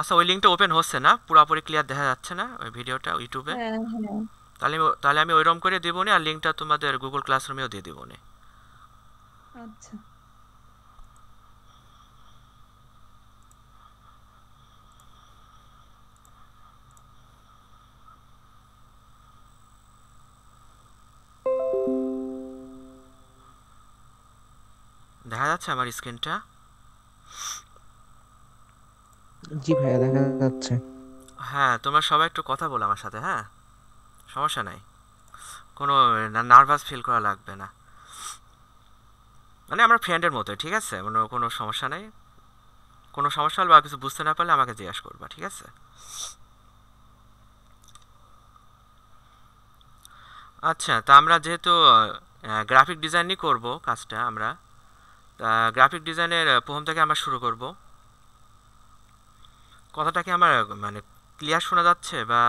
আচ্ছা ওই লিঙ্কটা ওপেন হচ্ছে না পুরোপুরি ক্লিয়ার দেখা যাচ্ছে না ওই ভিডিওটা ইউটিউবে হ্যাঁ, হ্যাঁ। তাহলে তাহলে আমি ওইরকম করে দেবো না আর লিঙ্কটা তোমাদের গুগল ক্লাসরুমেও দিয়ে দেবো নি আচ্ছা দেখা যাচ্ছে আমার স্ক্রিনটা জি ভাইয়া দেখা যাচ্ছে হ্যাঁ সবাই একটু কথা বলো আমার সাথে হ্যাঁ সমস্যা নাই কোনো নার্ভাস ফিল করা লাগবে না মানে আমরা ফ্রেন্ডের মতো ঠিক আছে মানে কোনো সমস্যা কোনো সমস্যা হলে বা কিছু বুঝতে না পারলে আমাকে জিজ্ঞাসা করবা ঠিক আছে আচ্ছা তা আমরা যেহেতু গ্রাফিক ডিজাইনই করব কাজটা আমরা গ্রাফিক ডিজাইনের প্রথম থেকে আমরা শুরু করব কথাটা কি আমার মানে ক্লিয়ার শোনা যাচ্ছে বা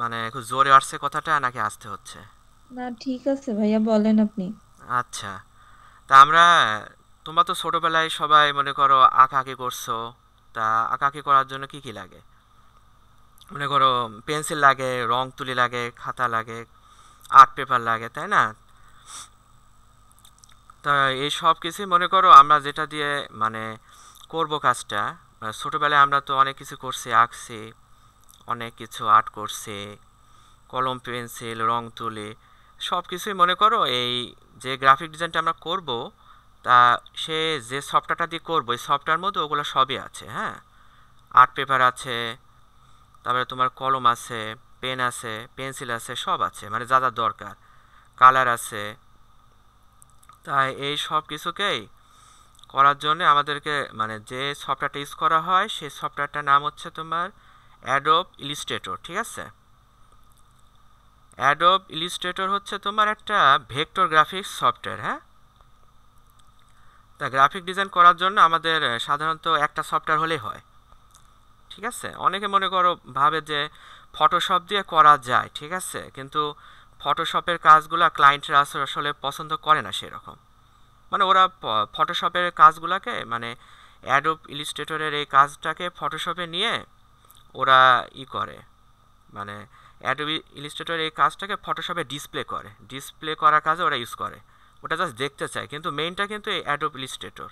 মানে খুব জোরে আসছে কথাটা নাকি আসতে হচ্ছে না ঠিক আছে ভাইয়া বলেন আপনি আচ্ছা তা আমরা তোমরা তো ছোটবেলায় সবাই মনে করো আঁকা আঁকি করছো তা আঁকি করার জন্য কি কি লাগে মনে করো পেন্সিল লাগে রং তুলি লাগে খাতা লাগে আর্ট পেপার লাগে তাই না তা এই সব কিছুই মনে করো আমরা যেটা দিয়ে মানে করব কাজটা ছোটোবেলায় আমরা তো অনেক কিছু করছি আঁকছি অনেক কিছু আর্ট করছে কলম পেন্সিল রং তুলে সব কিছুই মনে করো এই যে গ্রাফিক ডিজাইনটা আমরা করব তা সে যে সফটওয়্যারটা দিয়ে করবো এই সফটওয়্যার মধ্যে ওগুলো সবই আছে হ্যাঁ আর্ট পেপার আছে তারপরে তোমার কলম আছে পেন আছে পেন্সিল আছে সব আছে মানে যা যা দরকার কালার আছে তাই এই সব কিছুকেই করার জন্য আমাদেরকে মানে যে সফটওয়্যারটা ইউজ করা হয় সেই সফটওয়্যারটার নাম হচ্ছে তোমার অ্যাডোব ইলিস্ট্রেটর ঠিক আছে অ্যাডোব ইলিস্ট্রেটর হচ্ছে তোমার একটা ভেক্টর গ্রাফিক্স সফটওয়্যার হ্যাঁ তা গ্রাফিক ডিজাইন করার জন্য আমাদের সাধারণত একটা সফটওয়্যার হলেই হয় ঠিক আছে অনেকে মনে করো ভাবে যে ফটোশপ দিয়ে করা যায় ঠিক আছে কিন্তু ফটোশপের কাজগুলো ক্লায়েন্টরা আসলে পছন্দ করে না সেরকম মানে ওরা ফটোশপের কাজগুলোকে মানে অ্যাডোব ইলিস্ট্রেটরের এই কাজটাকে ফটোশপে নিয়ে ওরা ই করে মানে অ্যাডোপ ইলিস্ট্রেটর এই কাজটাকে ফটোশপে ডিসপ্লে করে ডিসপ্লে করার কাজে ওরা ইউজ করে ওটা জাস্ট দেখতে চায় কিন্তু মেইনটা কিন্তু এই অ্যাডোব ইলিস্ট্রেটর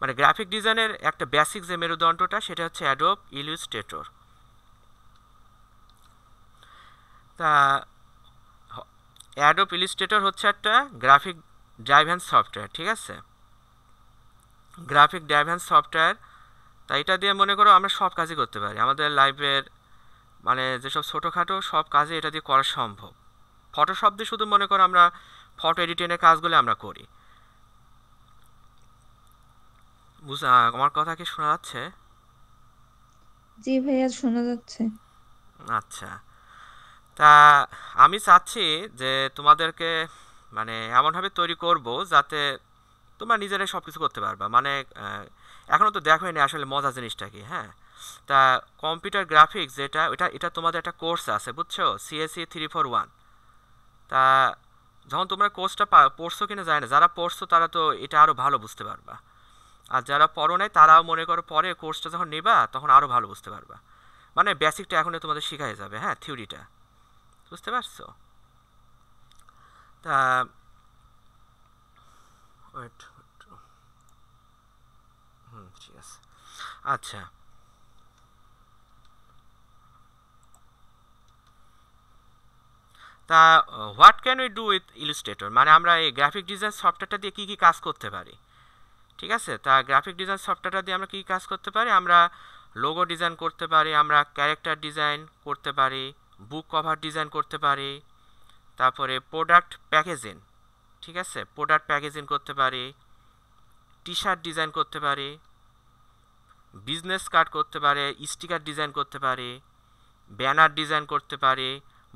মানে গ্রাফিক ডিজাইনের একটা বেসিক যে মেরুদণ্ডটা সেটা হচ্ছে অ্যাডোব ইলিস্ট্রেটর তা অ্যাডোব ইলিস্ট্রেটর হচ্ছে একটা গ্রাফিক ড্রাইভ অ্যান্ড সফটওয়্যার ঠিক আছে গ্রাফিক ড্রাইভ সফটওয়্যার তা এটা দিয়ে মনে করো আমরা সব কাজই করতে পারি আমাদের লাইফের মানে যেসব ছোটোখাটো সব কাজে এটা দিয়ে করা সম্ভব ফটোশপ দিয়ে শুধু মনে করো আমরা ফটো এডিটিংয়ের কাজগুলো আমরা করি বুঝা আমার কথা কি শোনা যাচ্ছে জি ভাইয়া শোনা যাচ্ছে আচ্ছা তা আমি চাচ্ছি যে তোমাদেরকে মানে এমনভাবে তৈরি করব যাতে তোমরা নিজেরাই সব কিছু করতে পারবা মানে এখনও তো দেখো নি আসলে মজা জিনিসটা কি হ্যাঁ তা কম্পিউটার গ্রাফিক্স যেটা এটা এটা তোমাদের একটা কোর্স আছে বুঝছো সিএসি থ্রি ফোর ওয়ান তা যখন তোমরা কোর্সটা পড়ছো কিনা যায় না যারা পড়ছো তারা তো এটা আরও ভালো বুঝতে পারবা আর যারা পড়ো নাই তারাও মনে করো পরে কোর্সটা যখন নেবা তখন আরও ভালো বুঝতে পারবা মানে বেসিকটা এখনই তোমাদের শেখাই যাবে হ্যাঁ থিওরিটা বুঝতে পারছো তা ওয়েট ঠিক আছে আচ্ছা তা what can we do with Illustrator মানে আমরা এই গ্রাফিক ডিজাইন সফটওয়্যারটা দিয়ে কী কী কাজ করতে পারি ঠিক আছে তা গ্রাফিক ডিজাইন সফটওয়্যারটা দিয়ে আমরা কী কাজ করতে পারি আমরা লোগো ডিজাইন করতে পারি আমরা ক্যারেক্টার ডিজাইন করতে পারি বুক কভার ডিজাইন করতে পারি তারপরে প্রোডাক্ট প্যাকেজিং ঠিক আছে প্রোডাক্ট প্যাকেজিং করতে পারি টি শার্ট ডিজাইন করতে পারি বিজনেস কার্ড করতে পারে স্টিকার ডিজাইন করতে পারে ব্যানার ডিজাইন করতে পারে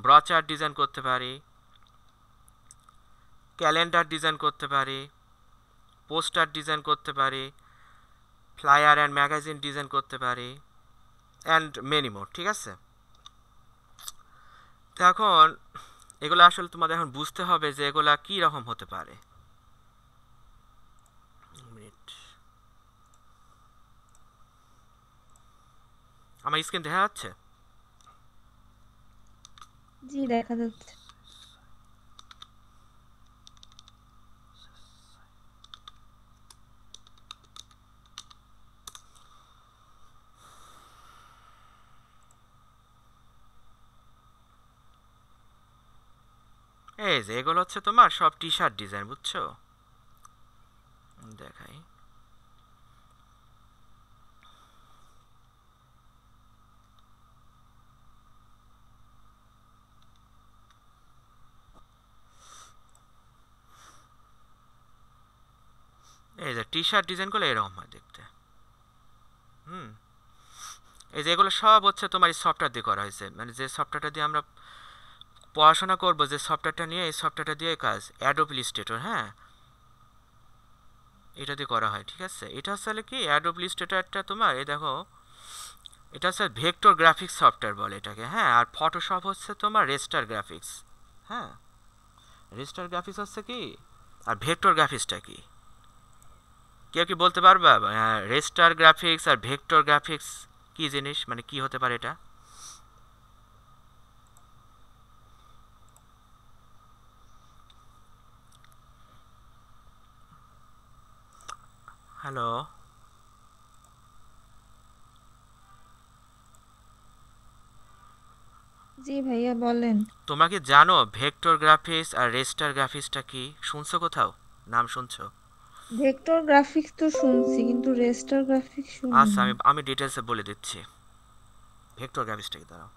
ব্রচার ডিজাইন করতে পারে ক্যালেন্ডার ডিজাইন করতে পারে পোস্টার ডিজাইন করতে পারে ফ্লায়ার অ্যান্ড ম্যাগাজিন ডিজাইন করতে পারে অ্যান্ড মেনিমোর ঠিক আছে তো এখন এগুলো আসলে তোমাদের এখন বুঝতে হবে যে এগুলা কি রকম হতে পারে আমার স্ক্রিন দেখা যাচ্ছে জি দেখা যাচ্ছে হচ্ছে তোমার সব টি শার্ট ডিজাইন বুঝছো দেখাই এই যে টি শার্ট ডিজাইন করলে এরকম হয় দেখতে হুম এই যে এগুলো সব হচ্ছে তোমার এই সফটওয়্যার দিয়ে করা হয়েছে মানে যে সফটওয়্যারটা দিয়ে আমরা পড়াশোনা করব যে সফটওয়্যারটা নিয়ে এই সফটওয়্যারটা দিয়ে কাজ অ্যাডোব লিস্টেটর হ্যাঁ এটা দিয়ে করা হয় ঠিক আছে এটা আসলে কি অ্যাডোব ইলিস্ট্রেটরটা তোমার এই দেখো এটা হচ্ছে ভেক্টর গ্রাফিক্স সফটওয়্যার বলে এটাকে হ্যাঁ আর ফটোশপ হচ্ছে তোমার রেস্টার গ্রাফিক্স হ্যাঁ রেস্টার গ্রাফিক্স হচ্ছে কি আর ভেক্টর গ্রাফিক্সটা কি কেউ কি বলতে পারবা রেস্টার হ্যাঁ, গ্রাফিক্স আর ভেক্টর গ্রাফিক্স কি জিনিস মানে কি হতে পারে এটা Hello. জি ভাইয়া বলেন তোমরা কি জানো ভেক্টর গ্রাফিক্স আর রেস্টার গ্রাফিক্সটা কি শুনছো কোথাও নাম শুনছো ভেক্টর গ্রাফিক্স তো শুনছি কিন্তু রেস্টার গ্রাফিক্স শুনি আচ্ছা আমি আমি ডিটেইলসে বলে দিচ্ছি ভেক্টর গ্রাফিক্সটা কি দাঁড়াও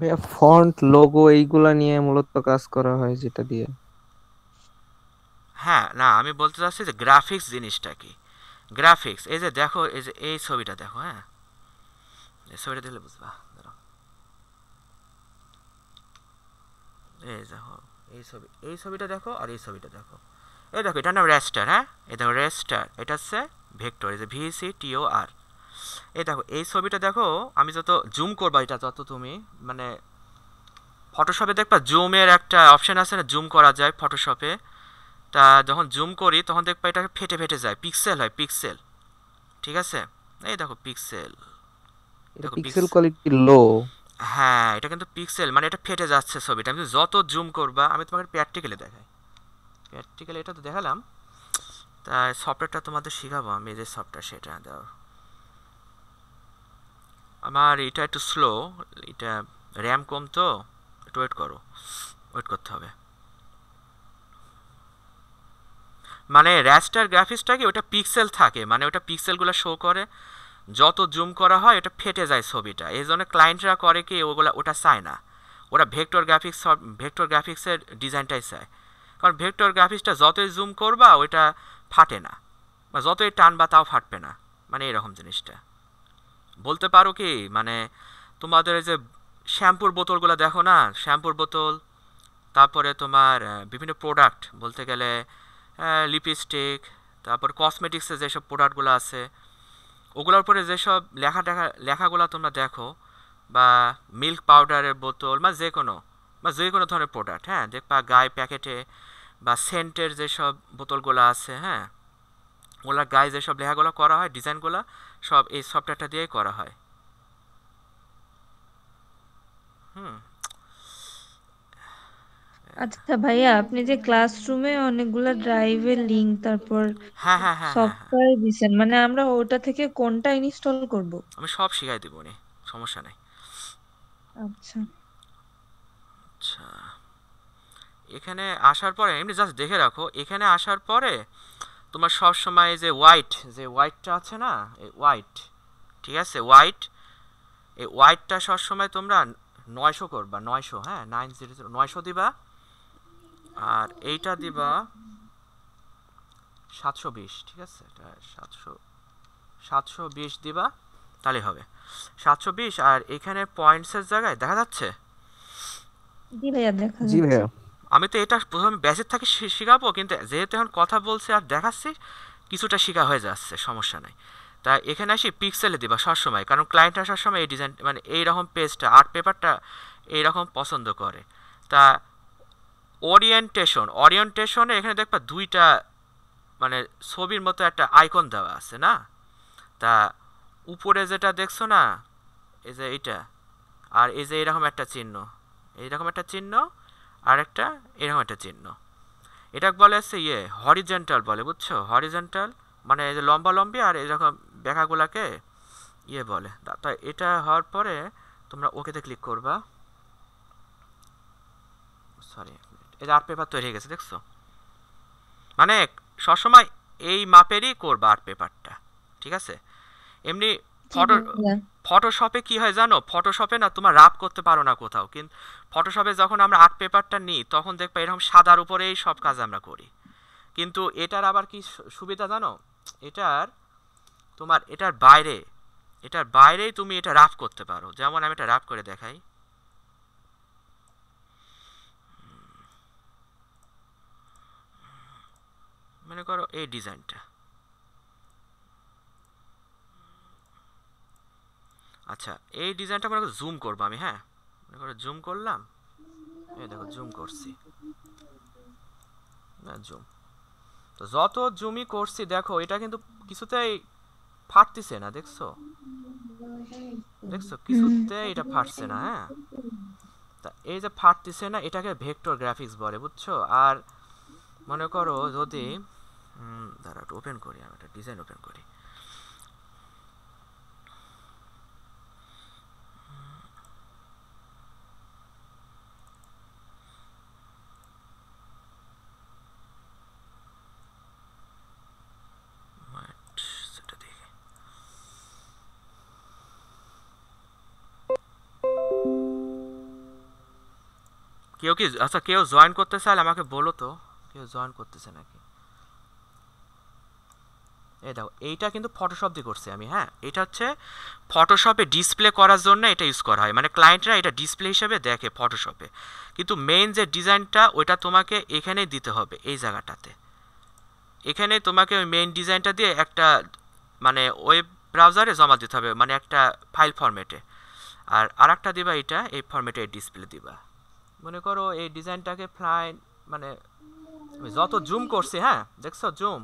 ভাইয়া ফন্ট লোগো এইগুলা নিয়ে মূলত কাজ করা হয় যেটা দিয়ে হ্যাঁ না আমি বলতে চাচ্ছি যে গ্রাফিক্স জিনিসটা কি গ্রাফিক্স এই যে দেখো এই যে এই ছবিটা দেখো হ্যাঁ এই ছবিটা দেখলে বুঝবা এই দেখো এই ছবি এই ছবিটা দেখো আর এই ছবিটা দেখো এই দেখো এটা নাম রেস্টার হ্যাঁ এই দেখো রেস্টার এটা হচ্ছে ভেক্টর এই যে ভিসি টিও আর এই দেখো এই ছবিটা দেখো আমি যত জুম করবো এটা যত তুমি মানে ফটোশপে দেখবা জুমের একটা অপশান আছে না জুম করা যায় ফটোশপে তা যখন জুম করি তখন দেখবা এটা ফেটে ফেটে যায় পিক্সেল হয় পিক্সেল ঠিক আছে এই দেখো পিক্সেল পিক্সেল কোয়ালিটি লো হ্যাঁ এটা কিন্তু পিক্সেল মানে এটা ফেটে যাচ্ছে ছবিটা আমি যত জুম করবা আমি তোমাকে প্র্যাকটিক্যালি দেখাই প্র্যাকটিক্যালি এটা তো দেখালাম তা সফটওয়্যারটা তোমাদের শিখাবো আমি যে সফটওয়্যার সেটা দেওয়া আমার এটা একটু স্লো এটা র্যাম কম তো একটু ওয়েট করো ওয়েট করতে হবে মানে র্যাস্টার গ্রাফিক্সটাকে ওটা পিক্সেল থাকে মানে ওটা পিক্সেলগুলো শো করে যত জুম করা হয় ওটা ফেটে যায় ছবিটা এই জন্য ক্লায়েন্টরা করে কি ওগুলো ওটা চায় না ওরা ভেক্টর গ্রাফিক্স ভেক্টর গ্রাফিক্সের ডিজাইনটাই চায় কারণ ভেক্টর গ্রাফিক্সটা যতই জুম করবা ওইটা ফাটে না বা যতই টানবা তাও ফাটবে না মানে এরকম জিনিসটা বলতে পারো কি মানে তোমাদের যে শ্যাম্পুর বোতলগুলো দেখো না শ্যাম্পুর বোতল তারপরে তোমার বিভিন্ন প্রোডাক্ট বলতে গেলে লিপস্টিক তারপর কসমেটিক্সের যেসব প্রোডাক্টগুলো আছে ওগুলোর উপরে যেসব লেখা দেখা লেখাগুলো তোমরা দেখো বা মিল্ক পাউডারের বোতল বা যে কোনো বা যে কোনো ধরনের প্রোডাক্ট হ্যাঁ দেখবা গায়ে প্যাকেটে বা সেন্টের যেসব বোতলগুলো আছে হ্যাঁ ওগুলো গায়ে যেসব লেখাগুলো করা হয় ডিজাইনগুলো সব এই সফটওয়্যারটা দিয়েই করা হয় আচ্ছা ভাইয়া আপনি যে ক্লাসরুমে অনেকগুলা ড্রাইভের লিংক তারপর হ্যাঁ হ্যাঁ হ্যাঁ সফটওয়্যার দিবেন মানে আমরা ওটা থেকে কোনটা ইনস্টল করব আমি সব শিখাই দেব নি সমস্যা নাই আচ্ছা আচ্ছা এখানে আসার পরে এমনি জাস্ট দেখে রাখো এখানে আসার পরে তোমার সবসময় যে হোয়াইট যে হোয়াইটটা আছে না হোয়াইট ঠিক আছে হোয়াইট এই হোয়াইটটা সবসময় তোমরা নয়শো করবা নয়শো হ্যাঁ নাইন জিরো নয়শো দিবা আর এইটা দিবা সাতশো বিশ ঠিক আছে সাতশো সাতশো বিশ দিবা তাহলে হবে সাতশো বিশ আর এখানে পয়েন্টসের জায়গায় দেখা যাচ্ছে জি ভাইয়া দেখা জি ভাইয়া আমি তো এটা প্রথমে ব্যাচের থাকি শেখাবো কিন্তু যেহেতু এখন কথা বলছি আর দেখাচ্ছি কিছুটা শেখা হয়ে যাচ্ছে সমস্যা নেই তা এখানে আসি পিক্সেলে দিবা সবসময় কারণ ক্লায়েন্টরা সবসময় সময় এই ডিজাইন মানে এইরকম পেজটা আর্ট পেপারটা এইরকম পছন্দ করে তা ওরিয়েন্টেশন ওরিয়েন্টেশনে এখানে দেখবা দুইটা মানে ছবির মতো একটা আইকন দেওয়া আছে না তা উপরে যেটা দেখছো না এই যে এইটা আর এই যে এরকম একটা চিহ্ন এইরকম একটা চিহ্ন আর একটা এরকম একটা চিহ্ন এটা বলে হচ্ছে ইয়ে হরিজেন্টাল বলে বুঝছো হরিজেন্টাল মানে এই যে লম্বা লম্বি আর এরকম ব্যাখাগুলাকে ইয়ে বলে তাই এটা হওয়ার পরে তোমরা ওকেতে ক্লিক করবা সরি এই যে আর্ট পেপার তৈরি হয়ে গেছে দেখছো মানে সবসময় এই মাপেরই করবা আর্ট পেপারটা ঠিক আছে এমনি ফটো ফটোশপে কি হয় জানো ফটোশপে না তোমরা রাপ করতে পারো না কোথাও কিন্তু ফটোশপে যখন আমরা আর্ট পেপারটা নিই তখন দেখবো এরকম সাদার উপরেই সব কাজ আমরা করি কিন্তু এটার আবার কি সুবিধা জানো এটার তোমার এটার বাইরে এটার বাইরেই তুমি এটা রাফ করতে পারো যেমন আমি এটা রাফ করে দেখাই মনে করো এই ডিজাইনটা আচ্ছা এই ডিজাইনটা মনে করে জুম করবো আমি হ্যাঁ মনে করো জুম করলাম এই দেখো জুম করছি না জুম তো যত জুমই করছি দেখো এটা কিন্তু কিছুতেই ফাটতেছে না দেখছো দেখছো কিছুতে এটা ফাটছে না হ্যাঁ তা এই যে ফাটতেছে না এটাকে ভেক্টর গ্রাফিক্স বলে বুঝছো আর মনে করো যদি দাঁড়া ওপেন করি আমি একটা ডিজাইন ওপেন করি কেউ কি আচ্ছা কেউ জয়েন করতে চাইলে আমাকে বলো তো কেউ জয়েন করতেছে নাকি এই দেখো এইটা কিন্তু ফটোশপ দিয়ে করছি আমি হ্যাঁ এটা হচ্ছে ফটোশপে ডিসপ্লে করার জন্য এটা ইউজ করা হয় মানে ক্লায়েন্টরা এটা ডিসপ্লে হিসেবে দেখে ফটোশপে কিন্তু মেইন যে ডিজাইনটা ওইটা তোমাকে এখানেই দিতে হবে এই জায়গাটাতে এখানে তোমাকে ওই মেইন ডিজাইনটা দিয়ে একটা মানে ওয়েব ব্রাউজারে জমা দিতে হবে মানে একটা ফাইল ফরম্যাটে আর আরেকটা দিবা এটা এই ফরম্যাটে ডিসপ্লে দিবা মনে করো এই ডিজাইনটাকে ফ্লাই মানে যত জুম করছি হ্যাঁ দেখছো জুম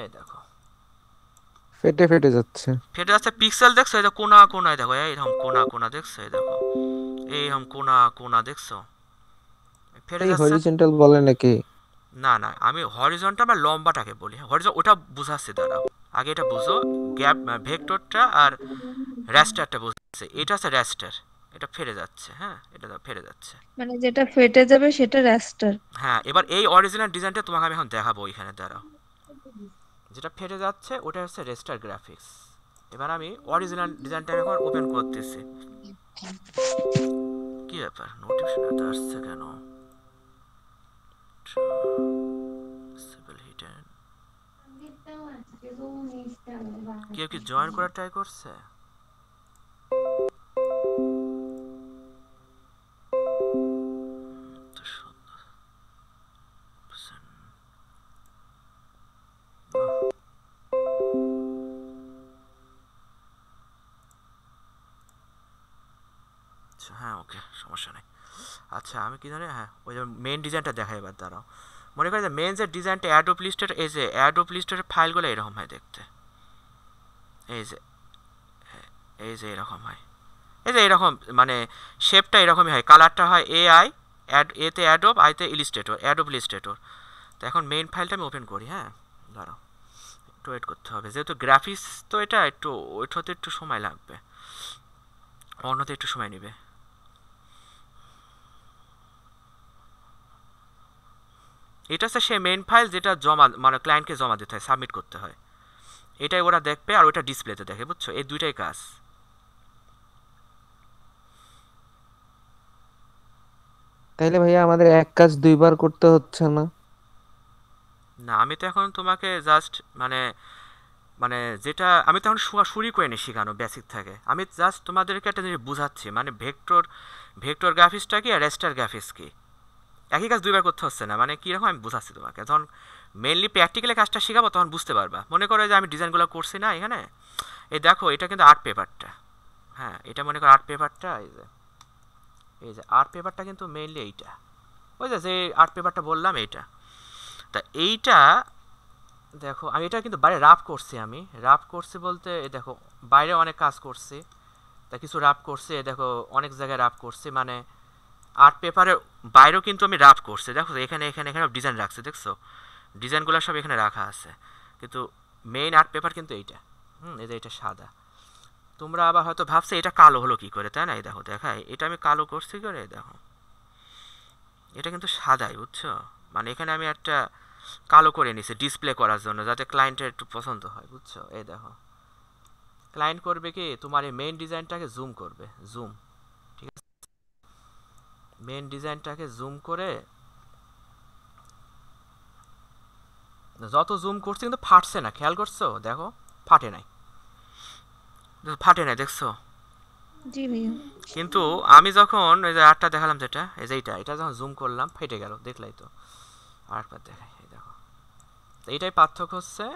এই দেখো ফেটে ফেটে যাচ্ছে ফেটে যাচ্ছে পিক্সেল দেখছো এটা কোনা কোনায় দেখো এই রকম কোনা কোনা দেখছো এই দেখো এই রকম কোনা কোনা দেখছো ফেটে যাচ্ছে হরিজন্টাল বলে নাকি না না আমি হরিজন্টাল বা লম্বাটাকে বলি হরিজন্টাল ওটা বুঝাচ্ছি দাঁড়াও আগে এটা বুঝো গ্যাপ ভেক্টরটা আর র্যাস্টারটা বুঝছে এটা আছে র্যাস্টার এটা ফেটে যাচ্ছে হ্যাঁ এটা ফেটে যাচ্ছে মানে যেটা ফেটে যাবে সেটা রাস্টার হ্যাঁ এবার এই অরিজিনাল ডিজাইনটা তোমাকে আমি এখন দেখাবো এখানে দাঁড়াও যেটা ফেটে যাচ্ছে ওটা হচ্ছে রেস্টার গ্রাফিক্স এবার আমি অরিজিনাল ডিজাইনটা এখন ওপেন করতেছি কি ব্যাপার নোটিফিকেশন আসছে কেন কেউ কি জয়েন করার ট্রাই করছে আচ্ছা আমি কি জানি হ্যাঁ ওই যে মেন ডিজাইনটা দেখাই এবার দাঁড়াও মনে করি যে মেন যে ডিজাইনটা অ্যাডোপ লিস্টের এই যে অ্যাডোপ লিস্টের ফাইলগুলো এরকম হয় দেখতে এই যে হ্যাঁ, এই যে এরকম হয় এই যে এরকম মানে শেপটা এরকমই হয় কালারটা হয় এ আই অ্যাড এতে অ্যাডোপ আইতে ইলিস্টেটর অ্যাডোপ ইলিস্টেটর তো এখন মেন ফাইলটা আমি ওপেন করি হ্যাঁ দাঁড়াও একটু ওয়েট করতে হবে যেহেতু গ্রাফিক্স তো এটা একটু ওইটাতে হতে একটু সময় লাগবে অন্যতে একটু সময় নেবে এটা হচ্ছে সেই মেন ফাইল যেটা জমা মানে ক্লায়েন্টকে জমা দিতে হয় সাবমিট করতে হয় এটাই ওরা দেখবে আর ওটা ডিসপ্লেতে দেখে বুঝছো এই দুইটাই কাজ তাইলে ভাইয়া আমাদের এক কাজ দুইবার করতে হচ্ছে না না আমি তো এখন তোমাকে জাস্ট মানে মানে যেটা আমি তো এখন শুরু করে নি শেখানো বেসিক থাকে আমি জাস্ট তোমাদেরকে একটা জিনিস বুঝাচ্ছি মানে ভেক্টর ভেক্টর গ্রাফিক্সটা কি আর রেস্টার গ্রাফিক্স কি একই কাজ দুইবার করতে হচ্ছে না মানে কীরকম আমি বোঝাচ্ছি তোমাকে যখন মেনলি প্র্যাকটিক্যালি কাজটা শেখাবো তখন বুঝতে পারবা মনে করো যে আমি ডিজাইনগুলো করছি না এখানে এই দেখো এটা কিন্তু আর্ট পেপারটা হ্যাঁ এটা মনে করো আর্ট পেপারটা এই যে এই যে আর্ট পেপারটা কিন্তু মেনলি এইটা বুঝলে যে আর্ট পেপারটা বললাম এইটা তা এইটা দেখো আমি এটা কিন্তু বাইরে রাফ করছি আমি রাফ করছি বলতে এই দেখো বাইরে অনেক কাজ করছি তা কিছু রাফ করছি দেখো অনেক জায়গায় রাফ করছি মানে আর্ট পেপারের বাইরেও কিন্তু আমি রাফ করছি দেখো এখানে এখানে এখানে ডিজাইন রাখছি দেখছো ডিজাইনগুলো সব এখানে রাখা আছে কিন্তু মেইন আর্ট পেপার কিন্তু এইটা হুম এই যে এটা সাদা তোমরা আবার হয়তো ভাবছো এটা কালো হলো কি করে তাই না এই দেখো দেখায় এটা আমি কালো করছি করে দেখো এটা কিন্তু সাদাই বুঝছো মানে এখানে আমি একটা কালো করে নিছি ডিসপ্লে করার জন্য যাতে ক্লায়েন্টের একটু পছন্দ হয় বুঝছো এই দেখো ক্লায়েন্ট করবে কি তোমার এই মেইন ডিজাইনটাকে জুম করবে জুম মেন ডিজাইনটাকে জুম করে যত জুম করছি কিন্তু ফাটছে না খেয়াল করছো দেখো ফাটে নাই ফাটে নাই দেখছো কিন্তু আমি যখন ওই যে আটটা দেখালাম যেটা এই যে এটা যখন জুম করলাম ফেটে গেল দেখলাই তো আরেকবার দেখাই এই দেখো এইটাই পার্থক্য হচ্ছে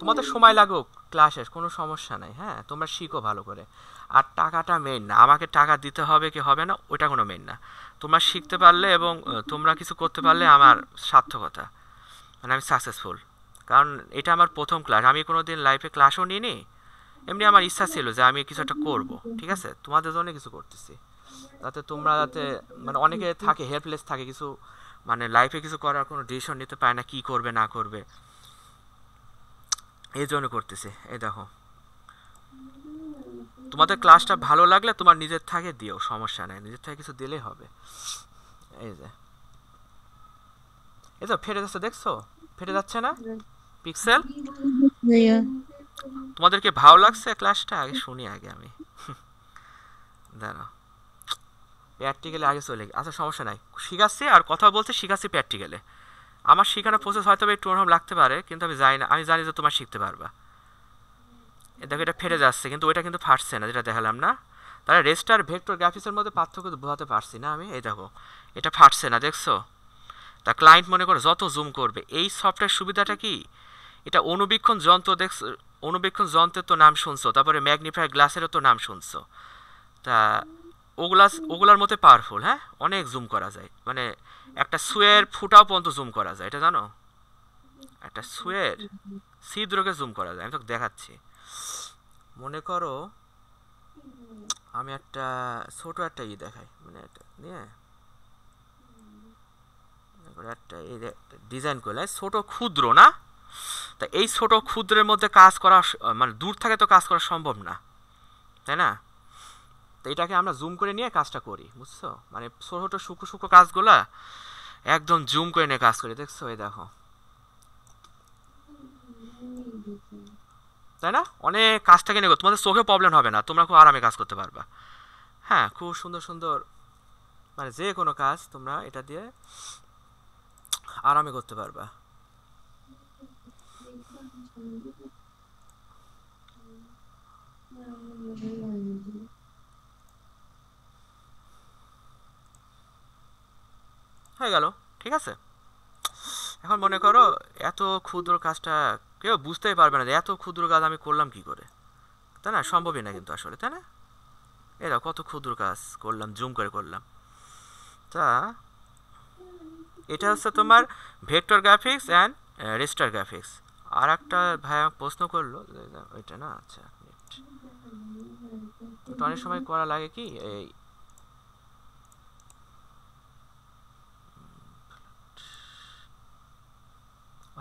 তোমাদের সময় লাগুক ক্লাসের কোনো সমস্যা নাই হ্যাঁ তোমরা শিখো ভালো করে আর টাকাটা মেন না আমাকে টাকা দিতে হবে কি হবে না ওটা কোনো মেন না তোমরা শিখতে পারলে এবং তোমরা কিছু করতে পারলে আমার সার্থকতা মানে আমি সাকসেসফুল কারণ এটা আমার প্রথম ক্লাস আমি কোনো দিন লাইফে ক্লাসও নিইনি এমনি আমার ইচ্ছা ছিল যে আমি কিছু একটা করবো ঠিক আছে তোমাদের জন্য কিছু করতেছি যাতে তোমরা যাতে মানে অনেকে থাকে হেল্পলেস থাকে কিছু মানে লাইফে কিছু করার কোনো ডিসিশন নিতে পারে না কি করবে না করবে এই জন্য করতেছি এই দেখো তোমাদের ক্লাসটা ভালো লাগলে তোমার নিজের থাকে দিও সমস্যা নাই নিজের থাকে কিছু দিলেই হবে এই যে এই তো ফেটে যাচ্ছে দেখছো ফেটে যাচ্ছে না পিক্সেল তোমাদেরকে ভালো লাগছে ক্লাসটা আগে শুনি আগে আমি দাঁড়া প্র্যাকটিক্যালে আগে চলে গেছি আচ্ছা সমস্যা নাই শিখাচ্ছি আর কথা বলছে শিখাচ্ছি প্র্যাকটিক্যালে আমার শেখানোর প্রসেস হয়তো একটু ওরকম লাগতে পারে কিন্তু আমি জানি না আমি জানি যে তোমার শিখতে পারবা দেখো এটা ফেটে যাচ্ছে কিন্তু ওইটা কিন্তু ফাটছে না যেটা দেখালাম না তাহলে রেস্টার ভেক্টর গ্রাফিক্সের মধ্যে পার্থক্য বোঝাতে পারছি না আমি এই দেখো এটা ফাটছে না দেখছো তা ক্লায়েন্ট মনে করো যত জুম করবে এই সফটওয়্যার সুবিধাটা কি এটা অনুবীক্ষণ যন্ত্র দেখছ অনুবীক্ষণ যন্ত্রের তো নাম শুনছো তারপরে ম্যাগনিফায়ার গ্লাসেরও তো নাম শুনছো তা ওগুলা ওগুলার মধ্যে পাওয়ারফুল হ্যাঁ অনেক জুম করা যায় মানে একটা সুয়ের ফুটাও পর্যন্ত জুম করা যায় এটা জানো একটা সুয়ের ছিদ্রকে জুম করা যায় আমি তো দেখাচ্ছি মনে করো আমি একটা ছোট একটা ই দেখাই মানে একটা নিয়ে একটা এই ডিজাইন করলে মানে ছোট ক্ষুদ্র না তা এই ছোট ক্ষুদ্রের মধ্যে কাজ করা মানে দূর থেকে তো কাজ করা সম্ভব না তাই না তো এটাকে আমরা জুম করে নিয়ে কাজটা করি বুঝছো মানে ছোটো ছোটো শুকো শুকনো কাজগুলা একদম জুম করে নিয়ে কাজ করি দেখছো এই দেখো তাই না অনেক কাজটাকে নেগো তোমাদের চোখে প্রবলেম হবে না তোমরা খুব আরামে কাজ করতে পারবা হ্যাঁ খুব সুন্দর সুন্দর মানে যে কোনো কাজ তোমরা এটা দিয়ে আরামে করতে পারবা হয়ে গেল ঠিক আছে এখন মনে করো এত ক্ষুদ্র কাজটা কেউ বুঝতেই পারবে না যে এত ক্ষুদ্র কাজ আমি করলাম কি করে তাই না সম্ভবই না কিন্তু আসলে তাই না এরা কত ক্ষুদ্র কাজ করলাম জুম করে করলাম তা এটা হচ্ছে তোমার vector graphics and raster graphics আর একটা ভাই প্রশ্ন করলো ওইটা না আচ্ছা তো অনেক সময় করা লাগে কি এই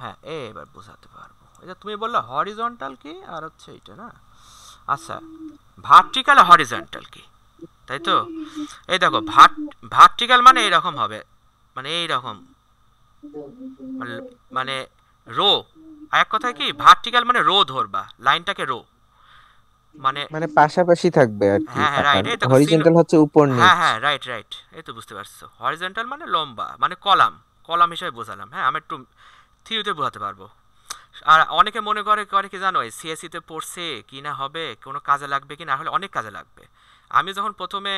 হ্যাঁ এবার বোঝাতে পারবো এটা আচ্ছা, তুমি বললে হরিজন্টাল কি আর হচ্ছে এটা না আচ্ছা ভার্টিক্যাল হরিজন্টাল কি তাই তো এই দেখো ভার্টিক্যাল মানে এইরকম হবে মানে এইরকম মানে, মানে রো এক কথা কি ভার্টিক্যাল মানে রো ধরবা লাইনটাকে রো মানে মানে পাশাপাশি থাকবে আর কি হ্যাঁ রাইট এটা হরিজন্টাল হচ্ছে উপর নিচে হ্যাঁ হ্যাঁ রাইট রাইট এই তো বুঝতে পারছো হরিজন্টাল মানে লম্বা মানে কলাম কলাম হিসেবে বোঝালাম হ্যাঁ আমি একটু থিওরিতে বোঝাতে পারবো আর অনেকে মনে করে করে কি জানো সিএসিতে e পড়ছে কি না হবে কোনো কাজে লাগবে কি না হলে অনেক কাজে লাগবে আমি যখন প্রথমে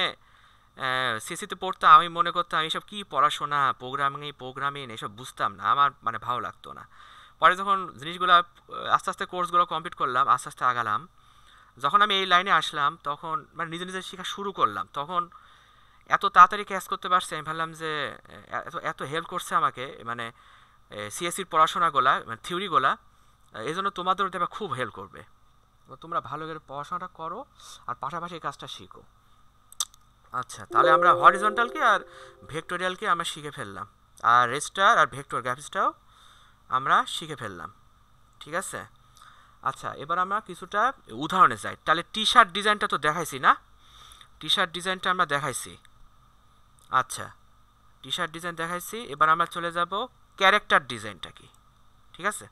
সিএসিতে e পড়তাম আমি মনে করতাম এইসব কী পড়াশোনা প্রোগ্রামিং প্রোগ্রামিং এসব বুঝতাম না আমার মানে ভালো লাগতো না পরে যখন জিনিসগুলো আস্তে আস্তে কোর্সগুলো কমপ্লিট করলাম আস্তে আস্তে আগালাম যখন আমি এই লাইনে আসলাম তখন মানে নিজে নিজে শেখা শুরু করলাম তখন এত তাড়াতাড়ি ক্যাচ করতে পারছি আমি ভাবলাম যে এত এত হেল্প করছে আমাকে মানে সিএসসির e পড়াশোনাগুলা মানে থিওরিগুলা এই জন্য তোমাদের ওটা খুব হেল্প করবে তোমরা ভালো করে পড়াশোনাটা করো আর পাশাপাশি এই কাজটা শিখো আচ্ছা তাহলে আমরা হরিজন্টালকে আর ভেক্টোরিয়ালকে আমরা শিখে ফেললাম আর রেস্টার আর ভেক্টর গ্যাপসটাও আমরা শিখে ফেললাম ঠিক আছে আচ্ছা এবার আমরা কিছুটা উদাহরণে যাই তাহলে টি শার্ট ডিজাইনটা তো দেখাইছি না টি শার্ট ডিজাইনটা আমরা দেখাইছি আচ্ছা টি শার্ট ডিজাইন দেখাইছি এবার আমরা চলে যাব ক্যারেক্টার ডিজাইনটা কি ঠিক আছে